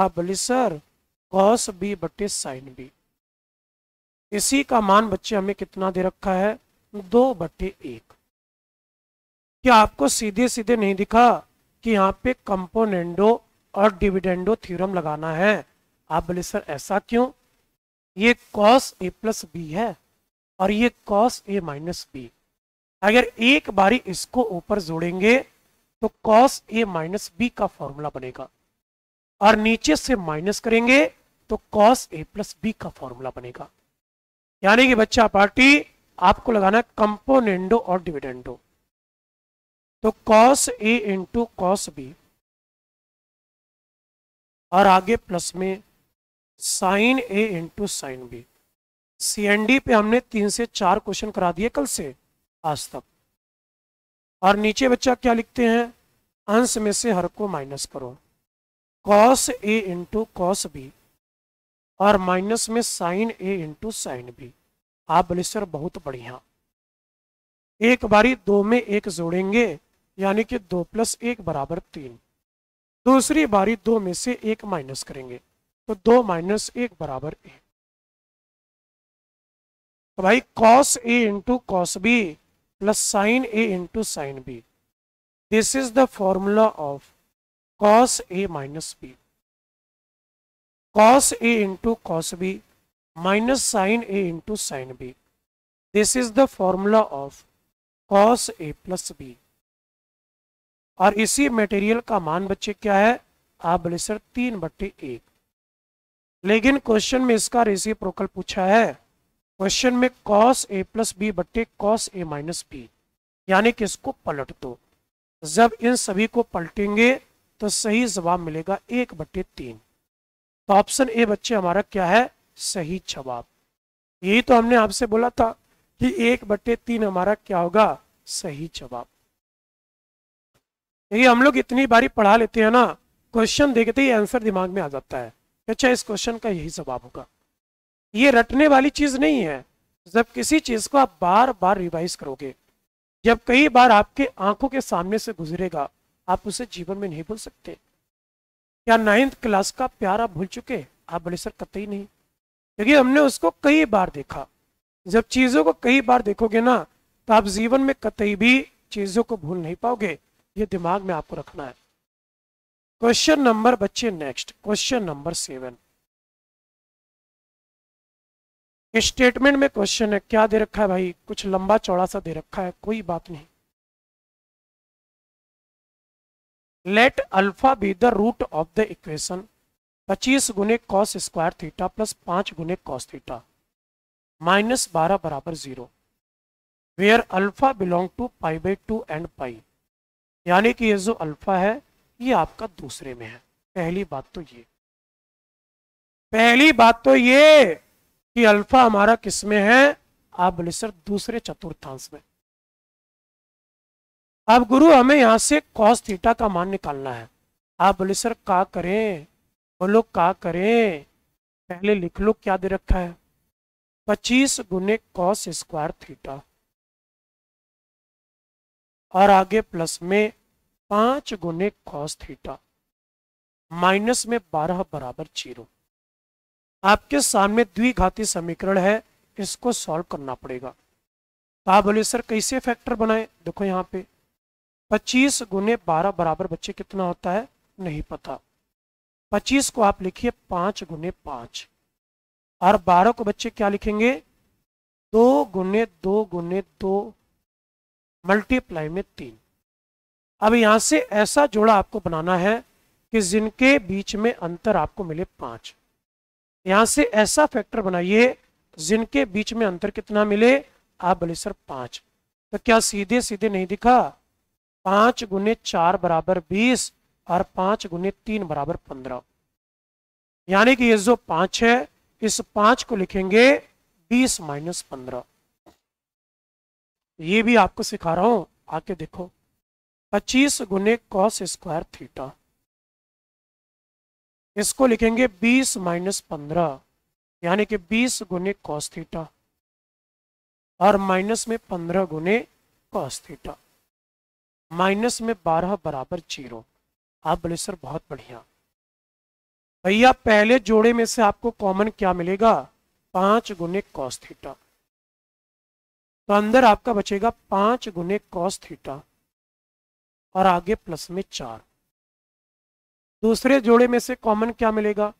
आप बोले सर कॉस बी बटे साइन बी इसी का मान बच्चे हमें कितना दे रखा है दो बटे एक क्या आपको सीधे सीधे नहीं दिखा कि यहाँ पे कंपोनेंडो और डिविडेंडो थ्योरम लगाना है आप बोले सर ऐसा क्यों ये कॉस ए प्लस बी है और ये कॉस ए माइनस बी अगर एक बारी इसको ऊपर जोड़ेंगे तो कॉस ए माइनस बी का फॉर्मूला बनेगा और नीचे से माइनस करेंगे तो कॉस ए प्लस बी का फॉर्मूला बनेगा यानी कि बच्चा पार्टी आपको लगाना है कंपोनेंडो और डिविडेंडो तो cos A into cos B और आगे प्लस में sine A into sine B C N D पे हमने तीन से चार क्वेश्चन करा दिए कल से आज तक और नीचे बच्चा क्या लिखते हैं अंश में से हर को माइनस करो cos A into cos B और माइनस में sine A into sine B आप बोले सर बहुत बढ़िया एक बारी दो में एक जोड़ेंगे यानी कि दो प्लस एक बराबर तीन दूसरी बारी दो में से एक माइनस करेंगे तो दो माइनस एक बराबर एक तो भाई cos A into cos B plus sine A into sine B. This is the formula of cos A minus B. Cos A into cos B minus sine A into sine B. This is the formula of cos A plus B. और इसी मटेरियल का मान बच्चे क्या है आप बोले सर तीन बट्टे एक लेकिन क्वेश्चन में इसका रेसिप्रोकल पूछा है क्वेश्चन में कॉस ए प्लस बी बट्टे कॉस ए माइनस बी यानी कि इसको पलट दो जब इन सभी को पलटेंगे तो सही जवाब मिलेगा एक बट्टे तीन तो ऑप्शन ए बच्चे हमारा क्या है सही जवाब यही तो हमने आपसे बोला था कि एक बट्टे तीन हमारा क्या होगा सही जवाब देखिए हम लोग इतनी बारी पढ़ा लेते हैं ना क्वेश्चन देखते ही आंसर दिमाग में आ जाता है अच्छा इस क्वेश्चन का यही जवाब होगा ये रटने वाली चीज नहीं है जब किसी चीज को आप बार बार रिवाइज करोगे जब कई बार आपके आंखों के सामने से गुजरेगा आप उसे जीवन में नहीं भूल सकते क्या नाइन्थ क्लास का प्यार आप भूल चुके आप बोले सर कतई नहीं क्योंकि हमने उसको कई बार देखा जब चीज़ों को कई बार देखोगे ना तो आप जीवन में कतई भी चीज़ों को भूल नहीं पाओगे ये दिमाग में आपको रखना है क्वेश्चन नंबर बच्चे next question number seven statement में क्वेश्चन है क्या दे रखा है भाई कुछ लंबा चौड़ा सा दे रखा है कोई बात नहीं let alpha be the root of the equation 25 गुने कॉस स्क्वायर थीटा प्लस पांच गुने कॉस थीटा माइनस बारह बराबर zero where alpha belong to pi by two and pi यानी कि ये जो अल्फा है ये आपका दूसरे में है पहली बात तो ये पहली बात तो ये कि अल्फा हमारा किसमें है आप बोले सर दूसरे चतुर्थांश में अब गुरु हमें यहां से कॉस थीटा का मान निकालना है आप बोले सर का करें बोलो का करें पहले लिख लो क्या दे रखा है पच्चीस गुने कॉस स्क्वायर थीटा और आगे प्लस में पांच गुने कॉस थीटा माइनस में बारह बराबर जीरो आपके सामने द्विघाती समीकरण है इसको सॉल्व करना पड़ेगा आप बोले सर कैसे फैक्टर बनाए देखो यहाँ पे 25 गुने बारह बराबर बच्चे कितना होता है नहीं पता 25 को आप लिखिए पांच गुने पांच और बारह को बच्चे क्या लिखेंगे दो गुने दो गुने दो मल्टीप्लाई में तीन अब यहां से ऐसा जोड़ा आपको बनाना है कि जिनके बीच में अंतर आपको मिले पांच यहां से ऐसा फैक्टर बनाइए जिनके बीच में अंतर कितना मिले आप बोले सर पांच तो क्या सीधे सीधे नहीं दिखा पांच गुने चार बराबर बीस और पांच गुने तीन बराबर पंद्रह यानी कि ये जो पांच है इस पांच को लिखेंगे बीस माइनस पंद्रह ये भी आपको सिखा रहा हूं आके देखो पच्चीस गुने कॉस स्क्वायर थीटा इसको लिखेंगे 20 माइनस पंद्रह यानी कि 20 गुने कॉस थीटा और माइनस में पंद्रह गुने कॉस थीटा माइनस में बारह बराबर जीरो आप बोले सर बहुत बढ़िया भैया पहले जोड़े में से आपको कॉमन क्या मिलेगा पांच गुने कॉस थीटा तो अंदर आपका बचेगा पांच गुने कॉस थीटा और आगे प्लस में चार दूसरे जोड़े में से कॉमन क्या मिलेगा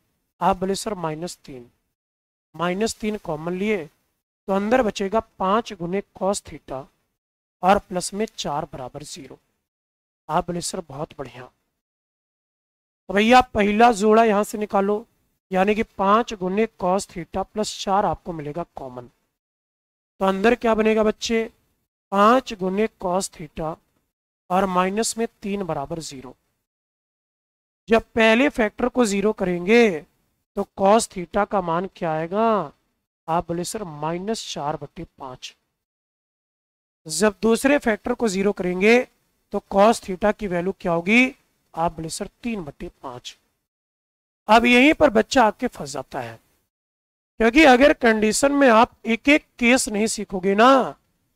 आप बोले सर माइनस तीन माइनस तीन कॉमन लिए तो अंदर बचेगा पांच गुने कॉस थीटा और प्लस में चार बराबर जीरो आप बोले सर बहुत बढ़िया तो भैया पहला जोड़ा यहां से निकालो यानी कि पांच गुने कॉस थीटा प्लस चार आपको मिलेगा कॉमन तो अंदर क्या बनेगा बच्चे पांच गुने कॉस थीटा और माइनस में तीन बराबर जीरो जब पहले फैक्टर को ज़ीरो करेंगे तो कॉस थीटा का मान क्या आएगा आप बोले सर माइनस चार बटे पांच जब दूसरे फैक्टर को ज़ीरो करेंगे तो कॉस थीटा की वैल्यू क्या होगी आप बोले सर तीन बटे पांच अब यहीं पर बच्चा आके फंस जाता है क्योंकि अगर कंडीशन में आप एक एक केस नहीं सीखोगे ना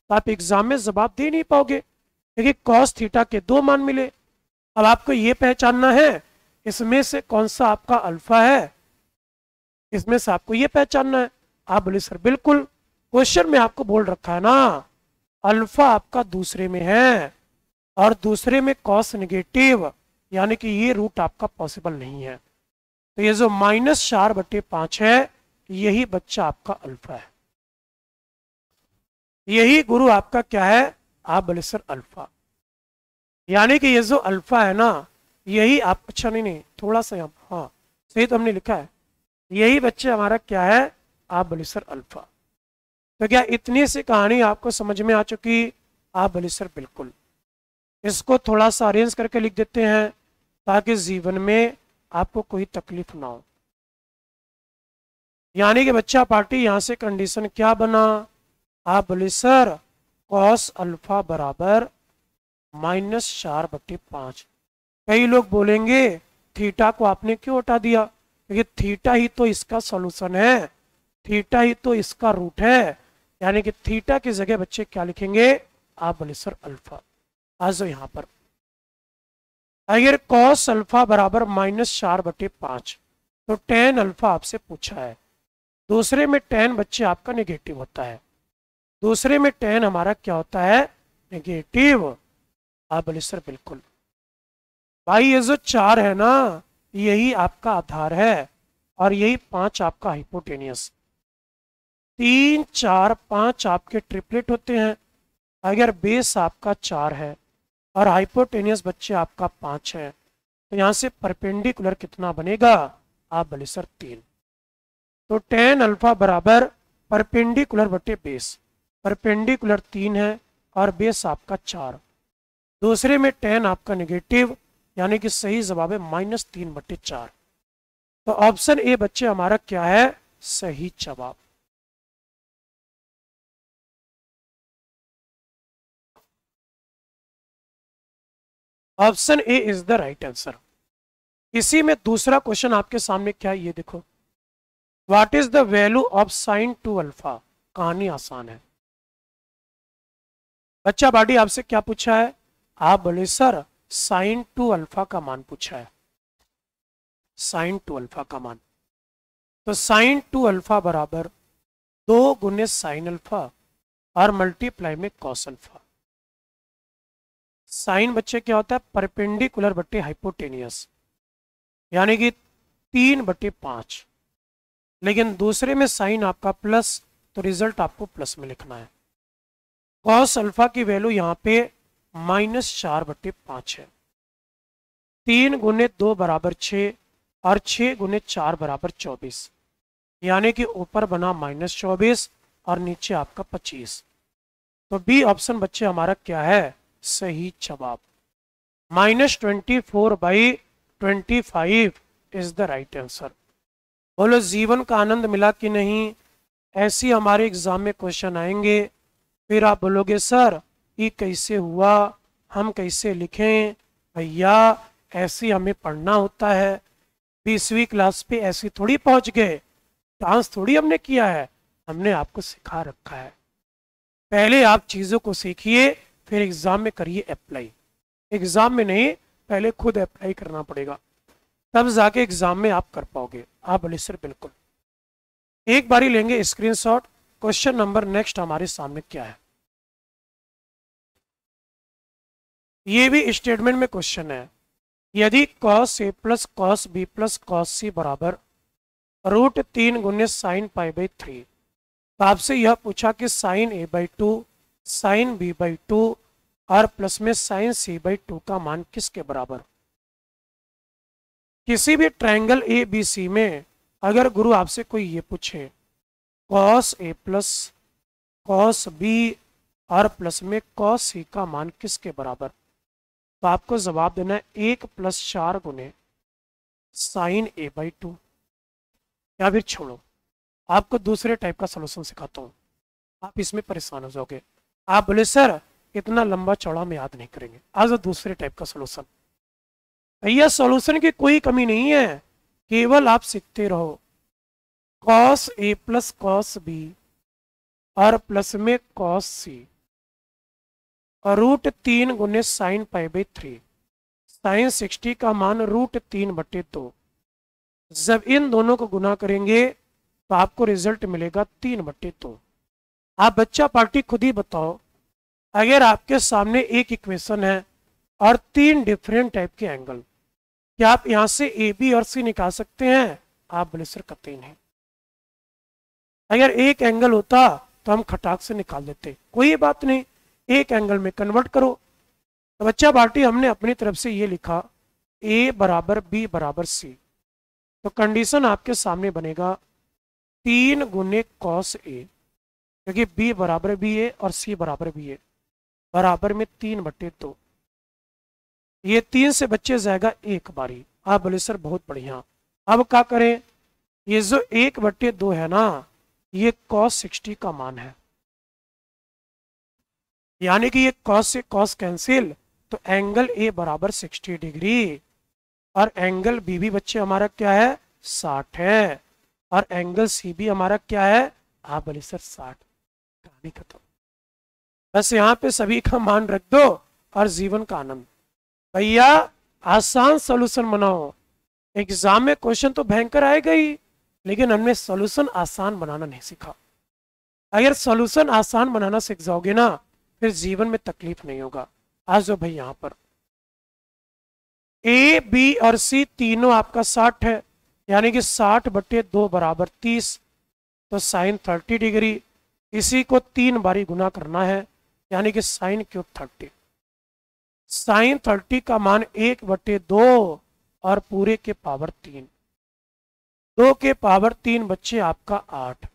तो आप एग्जाम में जवाब दे नहीं पाओगे क्योंकि कॉस थीटा के दो मान मिले अब आपको ये पहचानना है इसमें से कौन सा आपका अल्फा है इसमें से आपको ये पहचानना है आप बोले सर बिल्कुल क्वेश्चन में आपको बोल रखा है ना अल्फा आपका दूसरे में है और दूसरे में कॉस निगेटिव यानी कि ये रूट आपका पॉसिबल नहीं है तो ये जो माइनस चार बटे पांच है यही बच्चा आपका अल्फा है यही गुरु आपका क्या है आप बोले सर अल्फा यानी कि ये जो अल्फा है ना यही आप अच्छा नहीं नहीं थोड़ा सा हम हाँ सही तो हमने लिखा है यही बच्चे हमारा क्या है आप बलिसर अल्फा तो क्या इतनी सी कहानी आपको समझ में आ चुकी आप बलिसर बिल्कुल इसको थोड़ा सा अरेंज करके लिख देते हैं ताकि जीवन में आपको कोई तकलीफ ना हो यानी कि बच्चा पार्टी यहां से कंडीशन क्या बना आप बलिसर कॉस अल्फा बराबर माइनस चार बटे पांच कई लोग बोलेंगे थीटा को आपने क्यों हटा दिया क्योंकि थीटा ही तो इसका सोलूशन है थीटा ही तो इसका रूट है यानी कि थीटा की जगह बच्चे क्या लिखेंगे आप बोले सर अल्फा आ जाओ पर अगर कॉस अल्फा बराबर माइनस चार बटे पांच तो टेन अल्फा आपसे पूछा है दूसरे में टेन बच्चे आपका नेगेटिव होता है दूसरे में टेन हमारा क्या होता है नेगेटिव आप बोले सर बिल्कुल भाई ये जो चार है ना यही आपका आधार है और यही पांच आपका हाइपोटेनियस तीन चार पांच आपके ट्रिपलेट होते हैं अगर बेस आपका चार है और हाइपोटेनियस बच्चे आपका पांच है तो यहां से परपेंडिकुलर कितना बनेगा आप बोले सर तीन तो टेन अल्फा बराबर परपेंडिकुलर बटे बेस परपेंडिकुलर तीन है और बेस आपका चार दूसरे में टेन आपका नेगेटिव यानी कि सही जवाब है माइनस तीन बट्टे चार तो ऑप्शन ए बच्चे हमारा क्या है सही जवाब option A is the right answer इसी में दूसरा क्वेश्चन आपके सामने क्या है ये देखो what is the value of sine two alpha कहानी आसान है बच्चा बाडी आपसे क्या पूछा है आप बोले सर साइन टू अल्फा का मान पूछा है साइन टू अल्फा का मान तो साइन टू अल्फा बराबर दो गुने साइन अल्फा और मल्टीप्लाई में कॉस अल्फा साइन बच्चे क्या होता है परपेंडिकुलर बट्टे हाइपोटेनियस यानी कि तीन बट्टे पांच लेकिन दूसरे में साइन आपका प्लस तो रिजल्ट आपको प्लस में लिखना है कॉस अल्फा की वैल्यू यहां पे माइनस चार बटे पांच है तीन गुने दो बराबर छ और छ गुने चार बराबर चौबीस यानी कि ऊपर बना माइनस चौबीस और नीचे आपका पच्चीस तो बी ऑप्शन बच्चे हमारा क्या है सही जवाब minus twenty four by twenty five is the right answer बोलो जीवन का आनंद मिला कि नहीं ऐसी हमारे एग्जाम में क्वेश्चन आएंगे फिर आप बोलोगे सर कैसे हुआ हम कैसे लिखें भैया ऐसी हमें पढ़ना होता है बीसवीं क्लास पे ऐसी थोड़ी पहुंच गए डांस थोड़ी हमने किया है हमने आपको सिखा रखा है पहले आप चीज़ों को सीखिए फिर एग्ज़ाम में करिए अप्लाई एग्ज़ाम में नहीं पहले खुद अप्लाई करना पड़ेगा तब जाके एग्ज़ाम में आप कर पाओगे आप बोले सर बिल्कुल एक बारी लेंगे स्क्रीनशॉट क्वेश्चन नंबर नेक्स्ट हमारे सामने क्या है ये भी स्टेटमेंट में क्वेश्चन है यदि cos A plus cos B plus cos C बराबर रूट तीन गुने साइन पाई बाई थ्री तो आपसे यह पूछा कि sine A by two sine B by two और प्लस में साइन सी बाई टू का मान किसके बराबर किसी भी ट्रायंगल ए बी सी में अगर गुरु आपसे कोई ये पूछे cos A plus cos B और प्लस में कॉस सी का मान किसके बराबर तो आपको जवाब देना है एक प्लस चार गुने साइन ए बाई टू या फिर छोड़ो आपको दूसरे टाइप का सोल्यूशन सिखाता हूँ आप इसमें परेशान हो जाओगे आप बोले सर इतना लंबा चौड़ा हम याद नहीं करेंगे आज तो दूसरे टाइप का सोल्यूशन भैया सोल्यूशन की कोई कमी नहीं है केवल आप सीखते रहो cos A plus cos B और प्लस में कॉस सी रूट तीन गुने sine pi by three sine sixty का मान रूट तीन बटे दो जब इन दोनों को गुना करेंगे तो आपको रिजल्ट मिलेगा तीन बटे दो आप बच्चा पार्टी खुद ही बताओ अगर आपके सामने एक इक्वेशन है और तीन डिफरेंट टाइप के एंगल क्या आप यहां से ए बी और सी निकाल सकते हैं आप बोले सर कते नहीं अगर एक एंगल होता तो हम खटाक से निकाल देते कोई बात नहीं एक एंगल में कन्वर्ट करो तो बच्चा बाटी हमने अपनी तरफ से ये लिखा ए बराबर बी बराबर सी तो कंडीशन आपके सामने बनेगा तीन गुने कॉस ए क्योंकि बी बराबर बी ए और सी बराबर बी ए बराबर में तीन बट्टे दो तो। ये तीन से बच्चे जाएगा एक बारी आप हाँ, बोले सर बहुत बढ़िया अब क्या करें ये जो एक बट्टे दो है ना ये कॉस सिक्सटी का मान है यानी कि ये कॉस से कॉस कैंसिल तो एंगल ए बराबर 60 डिग्री और एंगल बी भी बच्चे हमारा क्या है 60 है और एंगल सी भी हमारा क्या है आप बोले सर साठ कहानी खत्म बस यहाँ पे सभी का मान रख दो और जीवन का आनंद भैया आसान सोल्यूशन बनाओ एग्जाम में क्वेश्चन तो भयंकर आएगा ही लेकिन हमने सोल्यूशन आसान बनाना नहीं सीखा अगर सोल्यूशन आसान बनाना सीख जाओगे ना फिर जीवन में तकलीफ नहीं होगा आ जाओ भाई यहां पर ए बी और सी तीनों आपका साठ है यानी कि साठ बटे दो बराबर तीस तो साइन थर्टी डिग्री इसी को तीन बारी गुना करना है यानी कि sine cube thirty sine thirty का मान एक बटे दो और पूरे के पावर तीन दो के पावर तीन बच्चे आपका आठ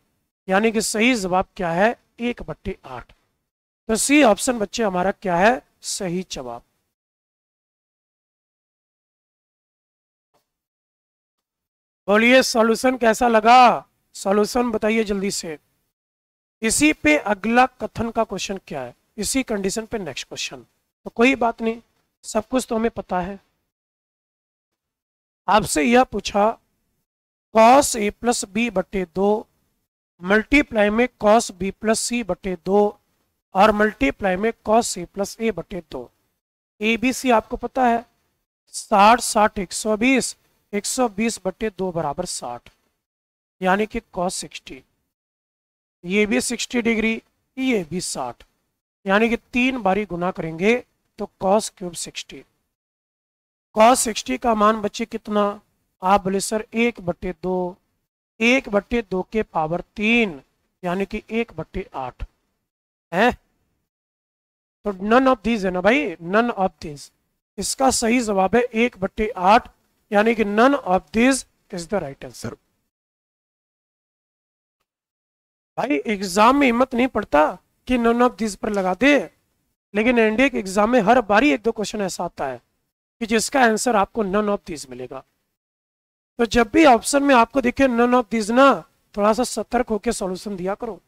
यानी कि सही जवाब क्या है एक बट्टे आठ तो सी ऑप्शन बच्चे हमारा क्या है सही जवाब बोलिए सॉल्यूशन कैसा लगा सॉल्यूशन बताइए जल्दी से इसी पे अगला कथन का क्वेश्चन क्या है इसी कंडीशन पे नेक्स्ट क्वेश्चन तो कोई बात नहीं सब कुछ तो हमें पता है आपसे यह पूछा कॉस ए प्लस बी बटे दो मल्टीप्लाई में कॉस बी प्लस सी बटे दो और मल्टीप्लाई में कॉस सी प्लस ए बटे दो ए बी सी आपको पता है साठ साठ एक सौ बीस एक सौ बीस बटे दो बराबर साठ यानी कि कॉस सिक्सटी ये भी सिक्सटी डिग्री ये भी साठ यानी कि तीन बारी गुना करेंगे तो cos cube sixty cos sixty का मान बचे कितना आप बोले सर एक बटे दो एक बटे दो के पावर तीन यानी कि एक बटे आठ है तो नन ऑफ दीज है ना भाई नन ऑफ दीज इसका सही जवाब है एक बट्टे आठ यानी कि none of these is the right answer भाई एग्जाम में हिम्मत नहीं पड़ता कि नन ऑफ दीज पर लगा दे लेकिन एनडीए के एग्जाम में हर बारी एक दो क्वेश्चन ऐसा आता है कि जिसका आंसर आपको नन ऑफ दीज मिलेगा तो जब भी ऑप्शन में आपको देखे नन ऑफ दीज ना थोड़ा सा सतर्क होकर सोल्यूशन दिया करो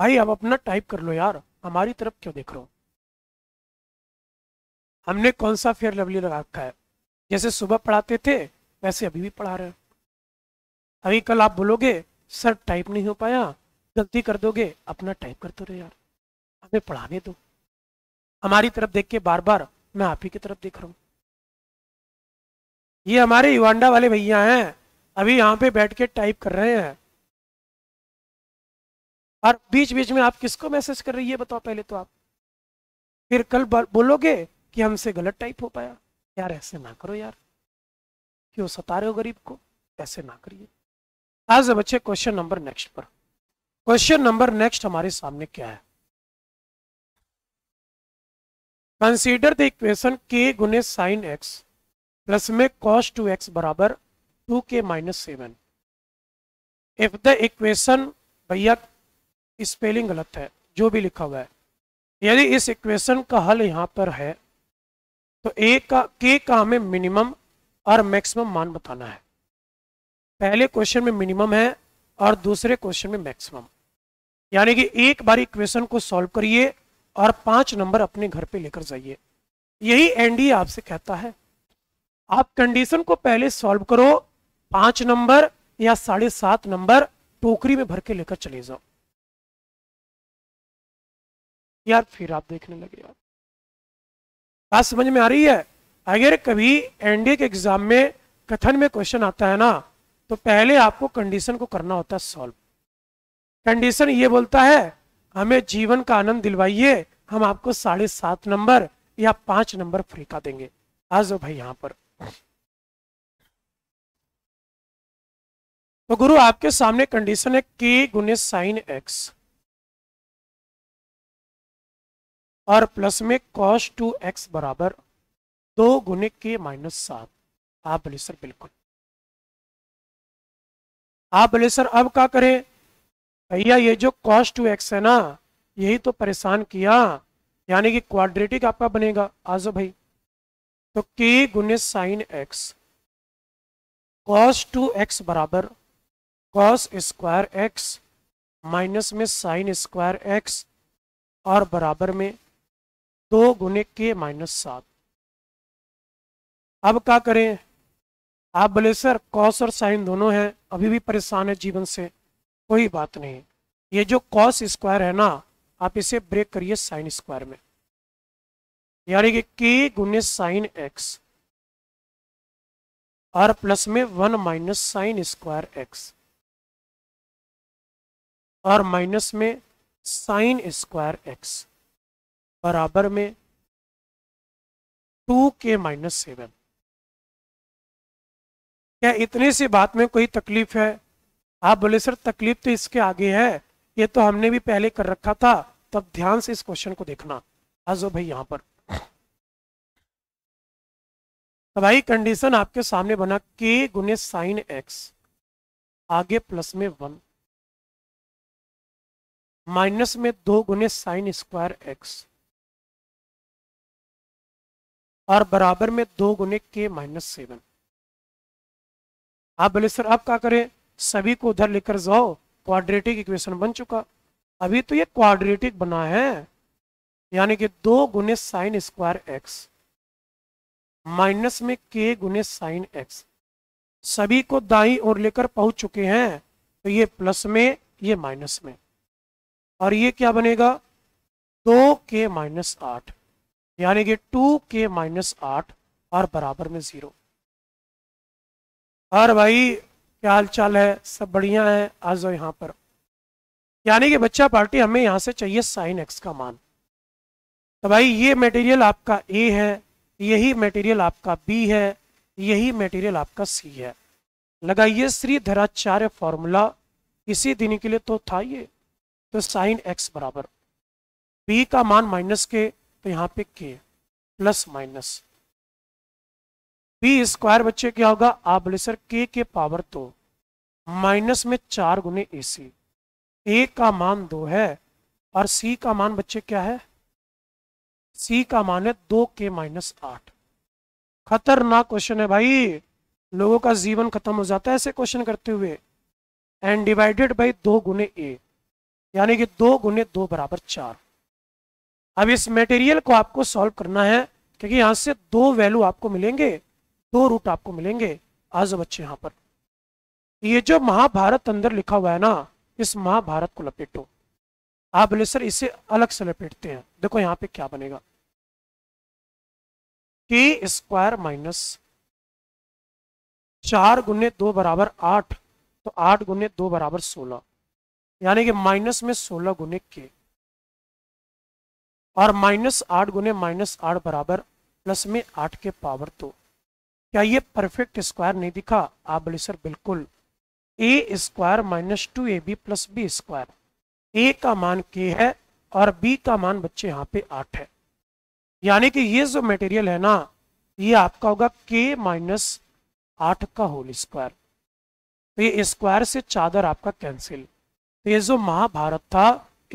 भाई आप अपना टाइप कर लो यार हमारी तरफ क्यों देख रहे हो हमने कौन सा फेयर लवली लगा रखा है जैसे सुबह पढ़ाते थे वैसे अभी भी पढ़ा रहे हैं अभी कल आप बोलोगे सर टाइप नहीं हो पाया गलती कर दोगे अपना टाइप करते रहे यार हमें पढ़ाने दो हमारी तरफ देख के बार बार मैं आप ही की तरफ देख रहा हूँ ये हमारे युवांडा वाले भैया हैं अभी यहाँ पे बैठ के टाइप कर रहे हैं और बीच बीच में आप किसको मैसेज कर रही है बताओ पहले तो आप फिर कल बोलोगे कि हमसे गलत टाइप हो पाया यार ऐसे ना करो यार क्यों सता रहे हो गरीब को ऐसे ना करिए आज बच्चे क्वेश्चन नंबर नेक्स्ट पर क्वेश्चन नंबर नेक्स्ट हमारे सामने क्या है कंसीडर द इक्वेशन के गुने साइन एक्स प्लस में कॉस टू एक्स बराबर two K minus seven if the equation भैया स्पेलिंग गलत है जो भी लिखा हुआ है यदि इस इक्वेशन का हल यहाँ पर है तो ए का के का हमें मिनिमम और मैक्सिमम मान बताना है पहले क्वेश्चन में मिनिमम है और दूसरे क्वेश्चन में मैक्सिमम यानी कि एक बार इक्वेशन को सॉल्व करिए और पांच नंबर अपने घर पे लेकर जाइए यही एनडी आपसे कहता है आप कंडीशन को पहले सॉल्व करो पांच नंबर या साढ़े सात नंबर टोकरी में भर के लेकर चले जाओ यार फिर आप देखने लगे यार बात समझ में आ रही है अगर कभी एनडीए के एग्जाम में कथन में क्वेश्चन आता है ना तो पहले आपको कंडीशन को करना होता है सॉल्व कंडीशन ये बोलता है हमें जीवन का आनंद दिलवाइए हम आपको साढ़े सात नंबर या पांच नंबर फ्री का देंगे आ जाओ तो भाई यहां पर तो गुरु आपके सामने कंडीशन है के गुने साइन एक्स और प्लस में कॉस टू एक्स बराबर दो गुने के माइनस सात आप बोले सर बिल्कुल आप बोले सर अब क्या करें भैया ये जो कॉस टू एक्स है ना यही तो परेशान किया यानी कि क्वाड्रेटिक आपका बनेगा आज भाई तो के गुने sine X cos two X बराबर कॉस स्क्वायर एक्स माइनस में साइन स्क्वायर एक्स और बराबर में दो गुने के माइनस सात अब क्या करें आप बोले सर कॉस और साइन दोनों हैं अभी भी परेशान है जीवन से कोई बात नहीं ये जो कॉस स्क्वायर है ना आप इसे ब्रेक करिए साइन स्क्वायर में यानी कि के गुने साइन एक्स और प्लस में one minus sine square X और माइनस में साइन स्क्वायर एक्स बराबर में टू के माइनस सेवन क्या इतने से बात में कोई तकलीफ है आप बोले सर तकलीफ तो इसके आगे है ये तो हमने भी पहले कर रखा था तब ध्यान से इस क्वेश्चन को देखना आजो भाई यहां पर तो भाई कंडीशन आपके सामने बना के गुने साइन एक्स आगे प्लस में वन माइनस में दो गुने साइन स्क्वायर एक्स और बराबर में दो गुने के माइनस सेवन आप बोले सर अब क्या करें सभी को उधर लेकर जाओ क्वाड्रेटिक इक्वेशन बन चुका अभी तो ये क्वाड्रेटिक बना है यानी कि दो गुने साइन स्क्वायर एक्स माइनस में के गुने साइन एक्स सभी को दाई और लेकर पहुंच चुके हैं तो ये प्लस में ये माइनस में और ये क्या बनेगा दो के माइनस आठ यानी कि टू के माइनस आठ और बराबर में ज़ीरो और भाई क्या हाल चाल है सब बढ़िया है आ जाओ यहाँ पर यानी कि बच्चा पार्टी हमें यहाँ से चाहिए साइन एक्स का मान तो भाई ये मटेरियल आपका ए है यही मटेरियल आपका बी है यही मटेरियल आपका सी है लगाइए श्री धराचार्य फॉर्मूला इसी दिन के लिए तो था ये तो साइन एक्स बराबर बी का मान माइनस के तो यहाँ पे के प्लस माइनस बी स्क्वायर बच्चे क्या होगा आप बोले सर के के पावर तो माइनस में चार गुने ए सी ए का मान दो है और सी का मान बच्चे क्या है सी का मान है दो के माइनस आठ खतरनाक क्वेश्चन है भाई लोगों का जीवन खत्म हो जाता है ऐसे क्वेश्चन करते हुए एंड डिवाइडेड बाई दो गुने ए यानी कि दो गुने दो बराबर चार अब इस मटेरियल को आपको सॉल्व करना है क्योंकि यहां से दो वैल्यू आपको मिलेंगे दो रूट आपको मिलेंगे आज बच्चे यहां पर ये जो महाभारत अंदर लिखा हुआ है ना इस महाभारत को लपेटो आप बोले सर इसे अलग से लपेटते हैं देखो यहाँ पे क्या बनेगा के स्क्वायर माइनस चार गुने दो बराबर आठ तो आठ गुने दो बराबर सोलह यानी कि माइनस में सोलह गुने के और माइनस आठ गुने माइनस आठ बराबर प्लस में आठ के पावर दो क्या ये परफेक्ट स्क्वायर नहीं दिखा आप हाँ, बोले सर बिल्कुल A square minus two A B plus B square A का मान के है और बी का मान बच्चे यहाँ पे आठ है यानी कि ये जो मटेरियल है ना ये आपका होगा के माइनस आठ का होल स्क्वायर तो ये स्क्वायर से चादर आपका कैंसिल तो ये जो महाभारत था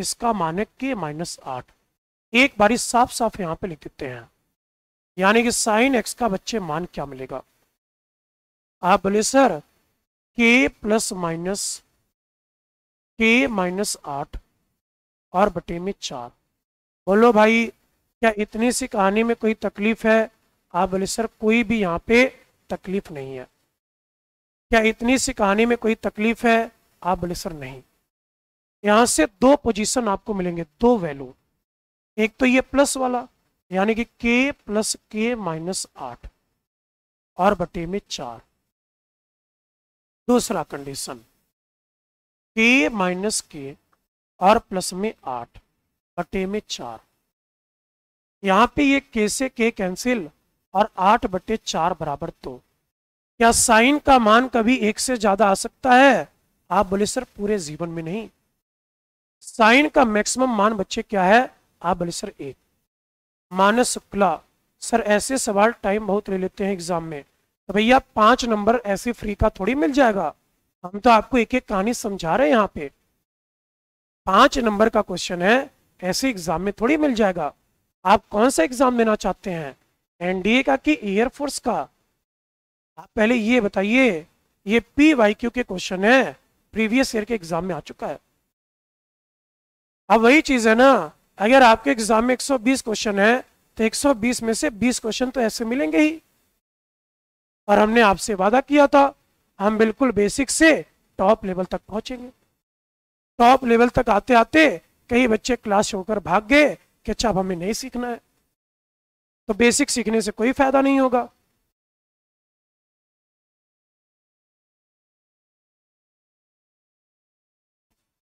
इसका मान है के माइनस आठ एक बारी साफ साफ यहां पे लिख देते हैं यानी कि साइन एक्स का बच्चे मान क्या मिलेगा आप बोले सर के प्लस माइनस के माइनस आठ और बटे में चार बोलो भाई क्या इतनी सी कहानी में कोई तकलीफ है आप बोले सर कोई भी यहाँ पे तकलीफ नहीं है क्या इतनी सी कहानी में कोई तकलीफ है आप बोले सर नहीं यहां से दो पोजीशन आपको मिलेंगे दो वैल्यू एक तो ये प्लस वाला यानी कि के प्लस के माइनस आठ और बटे में चार दूसरा कंडीशन के माइनस के और प्लस में आठ बटे में चार यहां पे ये के से के कैंसिल और आठ बटे चार बराबर दो तो। क्या साइन का मान कभी एक से ज्यादा आ सकता है आप बोले सर पूरे जीवन में नहीं साइन का मैक्सिमम मान बच्चे क्या है आप बोले सर एक मानस शुक्ला सर ऐसे सवाल टाइम बहुत ले लेते हैं एग्जाम में तो भैया पांच नंबर ऐसे फ्री का थोड़ी मिल जाएगा हम तो आपको एक एक कहानी समझा रहे हैं यहाँ पे पांच नंबर का क्वेश्चन है ऐसे एग्जाम में थोड़ी मिल जाएगा आप कौन सा एग्जाम देना चाहते हैं एनडीए का कि एयरफोर्स का आप पहले ये बताइए ये पी वाई क्यू के क्वेश्चन है प्रीवियस ईयर के एग्जाम में आ चुका है अब वही चीज है ना अगर आपके एग्जाम में 120 क्वेश्चन है तो 120 में से 20 क्वेश्चन तो ऐसे मिलेंगे ही और हमने आपसे वादा किया था हम बिल्कुल बेसिक से टॉप लेवल तक पहुंचेंगे टॉप लेवल तक आते आते कई बच्चे क्लास छोड़कर भाग गए कि अच्छा अब हमें नहीं सीखना है तो बेसिक सीखने से कोई फायदा नहीं होगा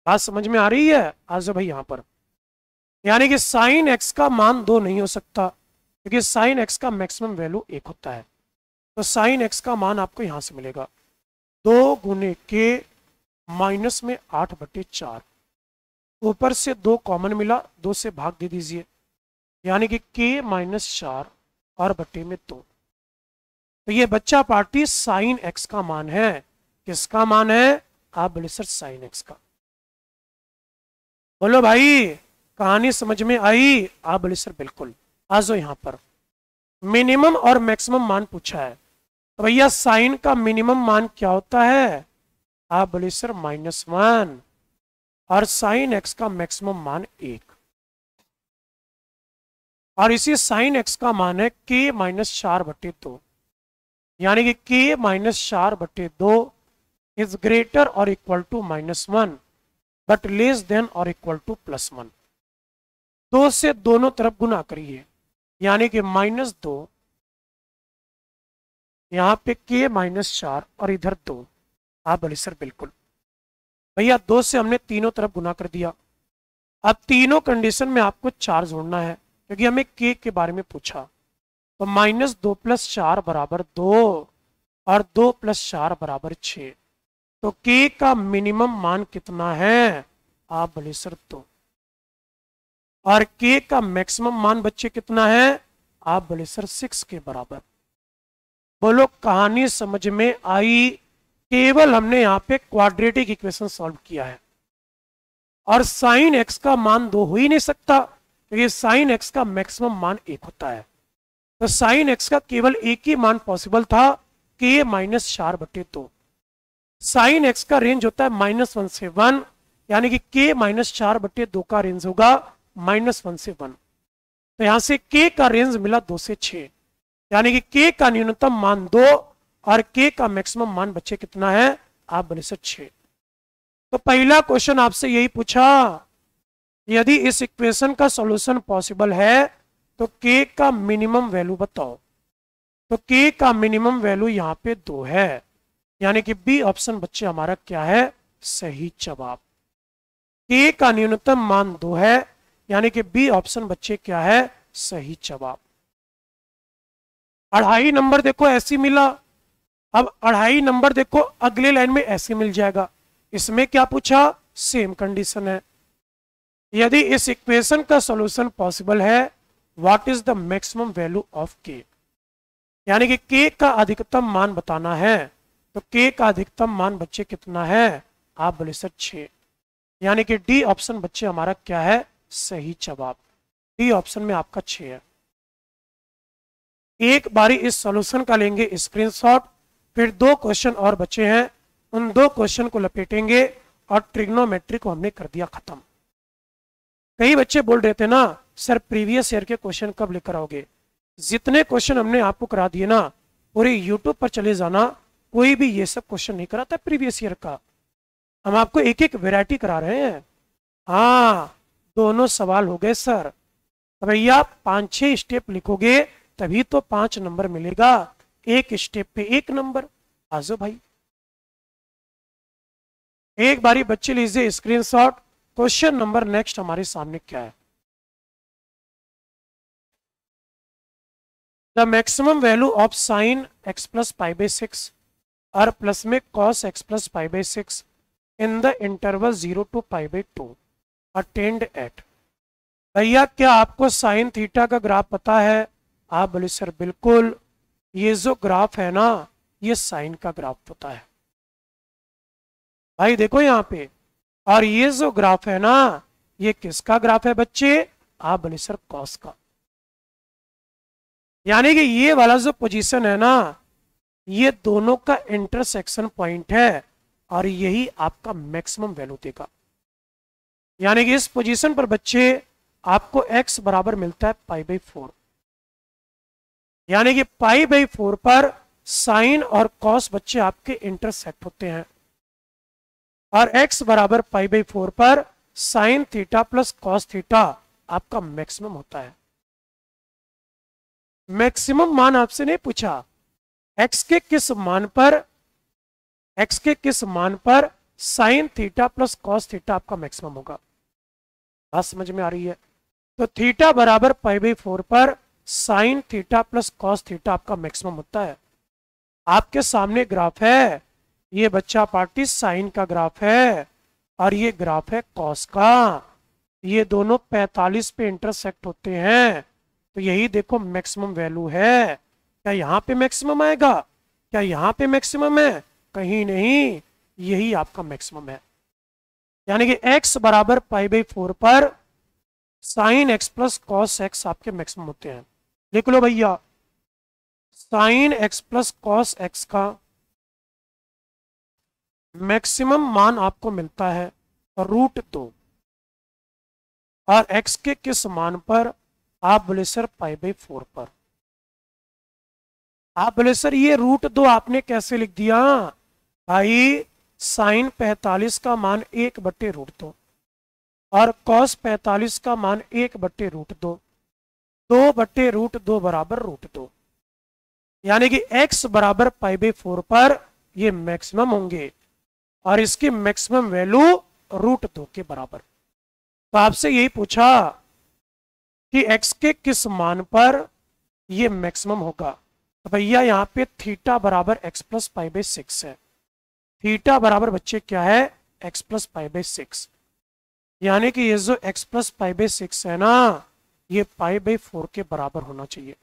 बात समझ में आ रही है आज भाई यहां पर यानी कि साइन एक्स का मान दो नहीं हो सकता क्योंकि साइन एक्स का मैक्सिमम वैल्यू एक होता है तो साइन एक्स का मान आपको यहां से मिलेगा दो गुने के माइनस में आठ बटे चार ऊपर से दो कॉमन मिला दो से भाग दे दीजिए यानी कि के माइनस चार और बटे में दो तो ये बच्चा पार्टी साइन एक्स का मान है किसका मान है आप बोले सर साइन एक्स का बोलो भाई कहानी समझ में आई आ हाँ, बोले सर बिल्कुल आ जाओ तो यहाँ पर मिनिमम और मैक्सिमम मान पूछा है तो भैया साइन का मिनिमम मान क्या होता है आप हाँ, बोले सर माइनस वन और साइन एक्स का मैक्सिमम मान एक और इसी साइन एक्स का मान है के माइनस चार बटे दो यानी कि के माइनस चार बटे दो इज ग्रेटर और equal to minus one but less than और इक्वल टू प्लस वन दो से दोनों तरफ गुना करिए यानी कि माइनस दो यहाँ पे के माइनस चार और इधर दो हाँ भले सर बिल्कुल भैया दो से हमने तीनों तरफ गुना कर दिया अब तीनों कंडीशन में आपको चार जोड़ना है क्योंकि हमें के के बारे में पूछा तो माइनस दो प्लस चार बराबर दो और दो प्लस चार बराबर छ तो के का मिनिमम मान कितना है आप भले सर दो और के का मैक्सिमम मान बच्चे कितना है आप बोले सर सिक्स के बराबर बोलो कहानी समझ में आई केवल हमने यहां पे क्वाड्रेटिक इक्वेशन सॉल्व किया है और साइन एक्स का मान दो हो ही नहीं सकता क्योंकि साइन एक्स का मैक्सिमम मान एक होता है तो साइन एक्स का केवल एक ही मान पॉसिबल था के माइनस चार बटे दो साइन एक्स का रेंज होता है माइनस वन से वन यानी कि के माइनस चार बटे दो का रेंज होगा माइनस वन से वन तो यहां से के का रेंज मिला दो से छ यानी कि के का न्यूनतम मान दो और के का मैक्सिमम मान बच्चे कितना है आप बने से छ तो पहला क्वेश्चन आपसे यही पूछा यदि इस इक्वेशन का सॉल्यूशन पॉसिबल है तो के का मिनिमम वैल्यू बताओ तो के का मिनिमम वैल्यू यहां पे दो है यानी कि बी ऑप्शन बच्चे हमारा क्या है सही जवाब के का न्यूनतम मान दो है यानी कि बी ऑप्शन बच्चे क्या है सही जवाब अढ़ाई नंबर देखो ऐसी मिला अब अढ़ाई नंबर देखो अगले लाइन में ऐसे मिल जाएगा इसमें क्या पूछा सेम कंडीशन है यदि इस इक्वेशन का सॉल्यूशन पॉसिबल है what is the maximum value of K यानी कि के का अधिकतम मान बताना है तो के का अधिकतम मान बच्चे कितना है आप बोले सर छ यानी कि डी ऑप्शन बच्चे हमारा क्या है सही जवाब डी ऑप्शन में आपका छ है एक बारी इस सॉल्यूशन का लेंगे स्क्रीनशॉट फिर दो क्वेश्चन और बचे हैं उन दो क्वेश्चन को लपेटेंगे और ट्रिग्नोमेट्री को हमने कर दिया खत्म कई बच्चे बोल रहे थे ना सर प्रीवियस ईयर के क्वेश्चन कब लेकर आओगे जितने क्वेश्चन हमने आपको करा दिए ना पूरे यूट्यूब पर चले जाना कोई भी ये सब क्वेश्चन नहीं कराता प्रीवियस ईयर का हम आपको एक एक वेरायटी करा रहे हैं हाँ दोनों सवाल हो गए सर भैया पांच छह स्टेप लिखोगे तभी तो पांच नंबर मिलेगा एक स्टेप पे एक नंबर आज भाई एक बारी बच्चे लीजिए स्क्रीनशॉट क्वेश्चन नंबर नेक्स्ट हमारे सामने क्या है the maximum value of sine X plus five by six और प्लस में cos X plus five by six in the interval zero to five by two attend at भैया क्या आपको साइन थीटा का ग्राफ पता है आप हाँ, बोले सर बिल्कुल ये जो ग्राफ है ना ये साइन का ग्राफ पता है भाई देखो यहाँ पे और ये जो ग्राफ है ना ये किसका ग्राफ है बच्चे आप हाँ, बोले सर कॉस का यानी कि ये वाला जो पोजीशन है ना ये दोनों का इंटरसेक्शन पॉइंट है और यही आपका मैक्सिमम वैल्यू देगा यानी कि इस पोजीशन पर बच्चे आपको x बराबर मिलता है पाई बाई फोर यानी कि पाई बाई फोर पर साइन और कॉस बच्चे आपके इंटरसेक्ट होते हैं और x बराबर पाई बाई फोर पर sine theta plus cos theta आपका मैक्सिमम होता है मैक्सिमम मान आपसे नहीं पूछा x के किस मान पर x के किस मान पर sine theta plus cos theta आपका मैक्सिमम होगा बात समझ में आ रही है तो थीटा बराबर पाई बाई फोर पर sine theta plus cos theta आपका मैक्सिमम होता है आपके सामने ग्राफ है ये बच्चा पार्टी साइन का ग्राफ है और ये ग्राफ है कॉस का ये दोनों 45 पे इंटरसेक्ट होते हैं तो यही देखो मैक्सिमम वैल्यू है क्या यहाँ पे मैक्सिमम आएगा क्या यहाँ पे मैक्सिमम है कहीं नहीं यही आपका मैक्सिमम है यानी कि x बराबर पाई बाई फोर पर sine X plus cos X आपके मैक्सिमम होते हैं लिख लो भैया sine X plus cos X का मैक्सिमम मान आपको मिलता है रूट दो और x के किस मान पर आप बोले सर पाई बाई फोर पर आप बोले सर ये रूट दो आपने कैसे लिख दिया भाई साइन पैतालीस का मान एक बट्टे रूट दो और कॉस पैतालीस का मान एक बट्टे रूट दो दो बट्टे रूट दो बराबर रूट दो यानी कि x बराबर पाई बाई फोर पर ये मैक्सिमम होंगे और इसकी मैक्सिमम वैल्यू रूट दो के बराबर तो आपसे यही पूछा कि x के किस मान पर ये मैक्सिमम होगा तो भैया यहाँ पे थीटा बराबर X plus pi by six है थीटा बराबर बच्चे क्या है X plus pi by six यानी कि ये जो X plus pi by six है ना ये पाई बाई फोर के बराबर होना चाहिए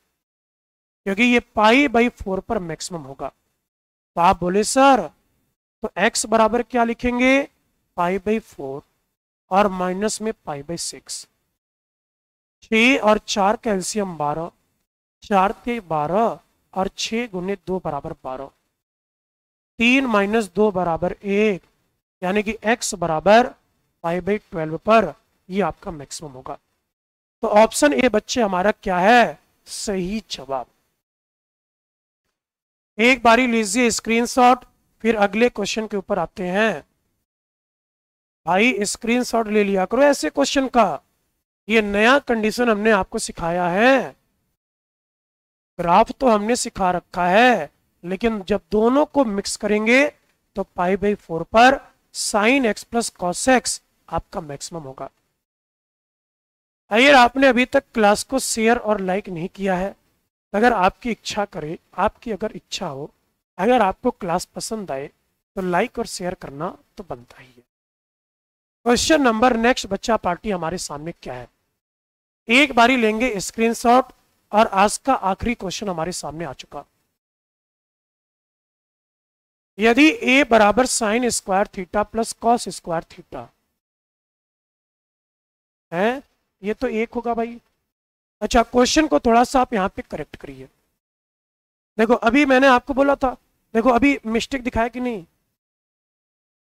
क्योंकि ये पाई बाई फोर पर मैक्सिमम होगा तो आप बोले सर तो एक्स बराबर क्या लिखेंगे पाई बाई फोर और माइनस में पाई बाई सिक्स छ और चार कैल्शियम बारह चार के बारह और छः गुने दो बराबर बारह तीन माइनस दो बराबर एक यानी कि x बराबर फाइव बाई ट्वेल्व पर ये आपका मैक्सिमम होगा तो ऑप्शन ए बच्चे हमारा क्या है सही जवाब एक बारी लीजिए स्क्रीनशॉट फिर अगले क्वेश्चन के ऊपर आते हैं भाई स्क्रीनशॉट ले लिया करो ऐसे क्वेश्चन का ये नया कंडीशन हमने आपको सिखाया है ग्राफ तो हमने सिखा रखा है लेकिन जब दोनों को मिक्स करेंगे तो पाई बाई फोर पर sine X plus cos X आपका मैक्सिमम होगा अगर आपने अभी तक क्लास को शेयर और लाइक नहीं किया है अगर आपकी इच्छा करे आपकी अगर इच्छा हो अगर आपको क्लास पसंद आए तो लाइक और शेयर करना तो बनता ही है क्वेश्चन नंबर नेक्स्ट बच्चा पार्टी हमारे सामने क्या है एक बारी लेंगे स्क्रीनशॉट और आज का आखिरी क्वेश्चन हमारे सामने आ चुका यदि a बराबर sine square theta plus cos square theta है ये तो एक होगा भाई अच्छा क्वेश्चन को थोड़ा सा आप यहाँ पे करेक्ट करिए देखो अभी मैंने आपको बोला था देखो अभी मिस्टेक दिखाया कि नहीं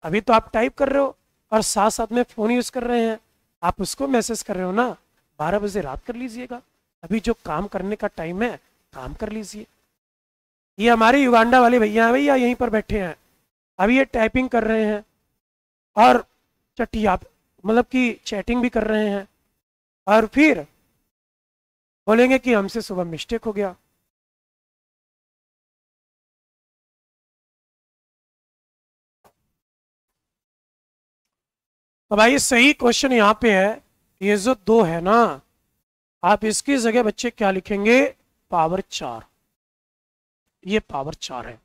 अभी तो आप टाइप कर रहे हो और साथ साथ में फ़ोन यूज़ कर रहे हैं आप उसको मैसेज कर रहे हो ना बारह बजे रात कर लीजिएगा अभी जो काम करने का टाइम है काम कर लीजिए ये हमारे युगांडा वाले भैया भैया यहीं पर बैठे हैं अभी ये टाइपिंग कर रहे हैं और चट्टी आप मतलब कि चैटिंग भी कर रहे हैं और फिर बोलेंगे कि हमसे सुबह मिस्टेक हो गया तो भाई सही क्वेश्चन यहाँ पे है ये जो दो है ना आप इसकी जगह बच्चे क्या लिखेंगे पावर चार ये पावर चार है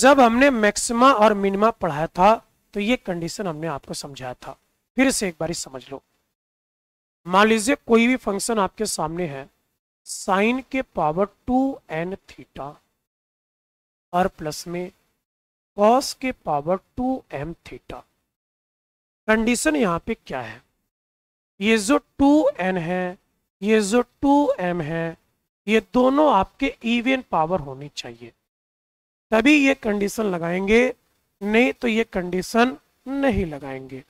जब हमने मैक्सिमा और मिनिमा पढ़ाया था तो ये कंडीशन हमने आपको समझाया था फिर से एक बार समझ लो मान लीजिए कोई भी फंक्शन आपके सामने है साइन के पावर टू एन थीटा और प्लस में कॉस के power two M theta condition यहाँ पे क्या है ये जो टू एन है ये जो टू एम है ये दोनों आपके इवन e पावर होनी चाहिए तभी ये कंडीशन लगाएंगे नहीं तो ये कंडीशन नहीं लगाएंगे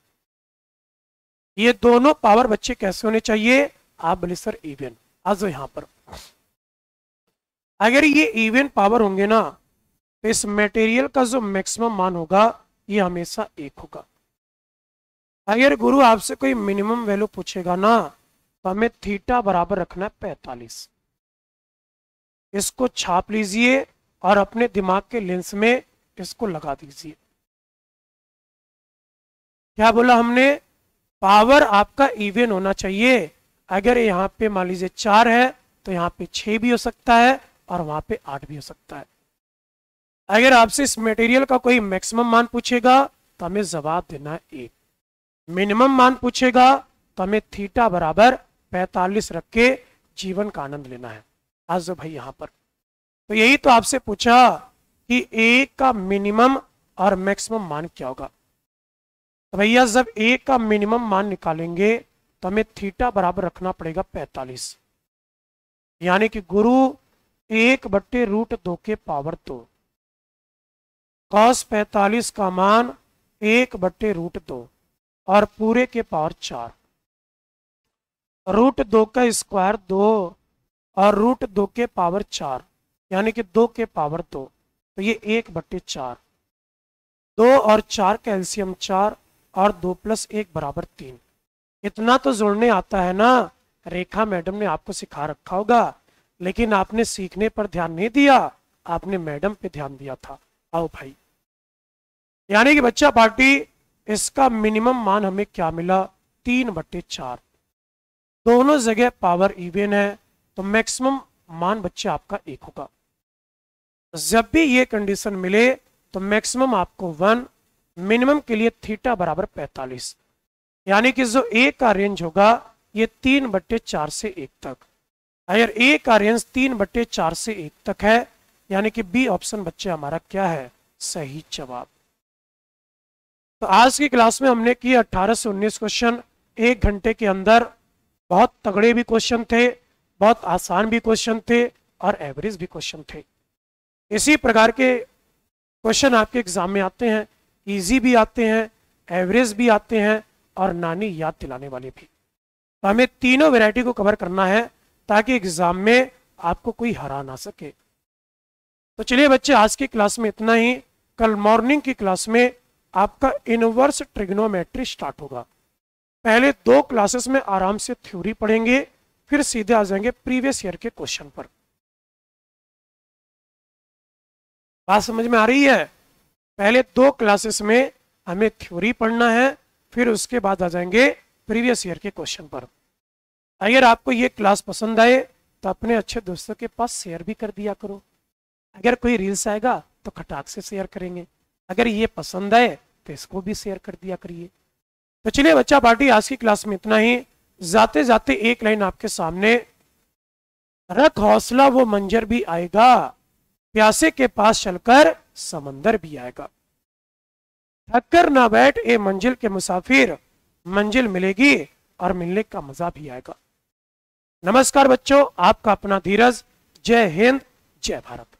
ये दोनों पावर बच्चे कैसे होने चाहिए आप बोले सर इवन e आज यहां पर अगर ये इवन e पावर होंगे ना तो इस मटेरियल का जो मैक्सिमम मान होगा ये हमेशा एक होगा अगर गुरु आपसे कोई मिनिमम वैल्यू पूछेगा ना तो हमें थीटा बराबर रखना है पैतालीस इसको छाप लीजिए और अपने दिमाग के लेंस में इसको लगा दीजिए क्या बोला हमने पावर आपका इवेन होना चाहिए अगर यहां पे मान लीजिए चार है तो यहाँ पे छह भी हो सकता है और वहां पे आठ भी हो सकता है अगर आपसे इस मटेरियल का कोई मैक्सिमम मान पूछेगा तो हमें जवाब देना है एक मिनिमम मान पूछेगा तो हमें थीटा बराबर 45 रख के जीवन का आनंद लेना है हाजिर तो भाई यहां पर तो यही तो आपसे पूछा कि ए का मिनिमम और मैक्सिमम मान क्या होगा तो भैया जब ए का मिनिमम मान निकालेंगे तो हमें थीटा बराबर रखना पड़ेगा 45 यानी कि गुरु एक बट्टे रूट दो के पावर दो कॉस 45 का मान एक बट्टे रूट दो और पूरे के पावर चार रूट दो का स्क्वायर दो और रूट दो के पावर चार यानी कि दो के पावर दो तो ये एक बट्टे चार दो और चार कैल्सियम चार और दो प्लस एक बराबर तीन इतना तो जोड़ने आता है ना रेखा मैडम ने आपको सिखा रखा होगा लेकिन आपने सीखने पर ध्यान नहीं दिया आपने मैडम पे ध्यान दिया था आओ भाई यानी कि बच्चा पार्टी इसका मिनिमम मान हमें क्या मिला तीन बट्टे चार दोनों जगह पावर इवेन है तो मैक्सिमम मान बच्चे आपका एक होगा जब भी ये कंडीशन मिले तो मैक्सिमम आपको वन मिनिमम के लिए थीटा बराबर पैतालीस यानी कि जो ए का रेंज होगा ये तीन बट्टे चार से एक तक अगर ए का रेंज तीन बट्टे चार से एक तक है यानी कि बी ऑप्शन बच्चे हमारा क्या है सही जवाब तो आज की क्लास में हमने किए 18 से 19 क्वेश्चन एक घंटे के अंदर बहुत तगड़े भी क्वेश्चन थे बहुत आसान भी क्वेश्चन थे और एवरेज भी क्वेश्चन थे इसी प्रकार के क्वेश्चन आपके एग्जाम में आते हैं इजी भी आते हैं एवरेज भी आते हैं और नानी याद दिलाने वाले भी तो हमें तीनों वेराइटी को कवर करना है ताकि एग्जाम में आपको कोई हरा ना सके तो चलिए बच्चे आज की क्लास में इतना ही कल मॉर्निंग की क्लास में आपका इनवर्स ट्रिग्नोमेट्री स्टार्ट होगा पहले दो क्लासेस में आराम से थ्योरी पढ़ेंगे फिर सीधे आ जाएंगे प्रीवियस ईयर के क्वेश्चन पर बात समझ में आ रही है पहले दो क्लासेस में हमें थ्योरी पढ़ना है फिर उसके बाद आ जाएंगे प्रीवियस ईयर के क्वेश्चन पर अगर आपको ये क्लास पसंद आए तो अपने अच्छे दोस्तों के पास शेयर भी कर दिया करो अगर कोई रील्स आएगा तो खटाक से शेयर करेंगे अगर ये पसंद आए तो इसको भी शेयर कर दिया करिए तो चलिए बच्चा पार्टी आज की क्लास में इतना ही जाते जाते एक लाइन आपके सामने रख हौसला वो मंजर भी आएगा प्यासे के पास चलकर समंदर भी आएगा थककर ना बैठ ए मंजिल के मुसाफिर मंजिल मिलेगी और मिलने का मजा भी आएगा नमस्कार बच्चों आपका अपना धीरज जय हिंद जय भारत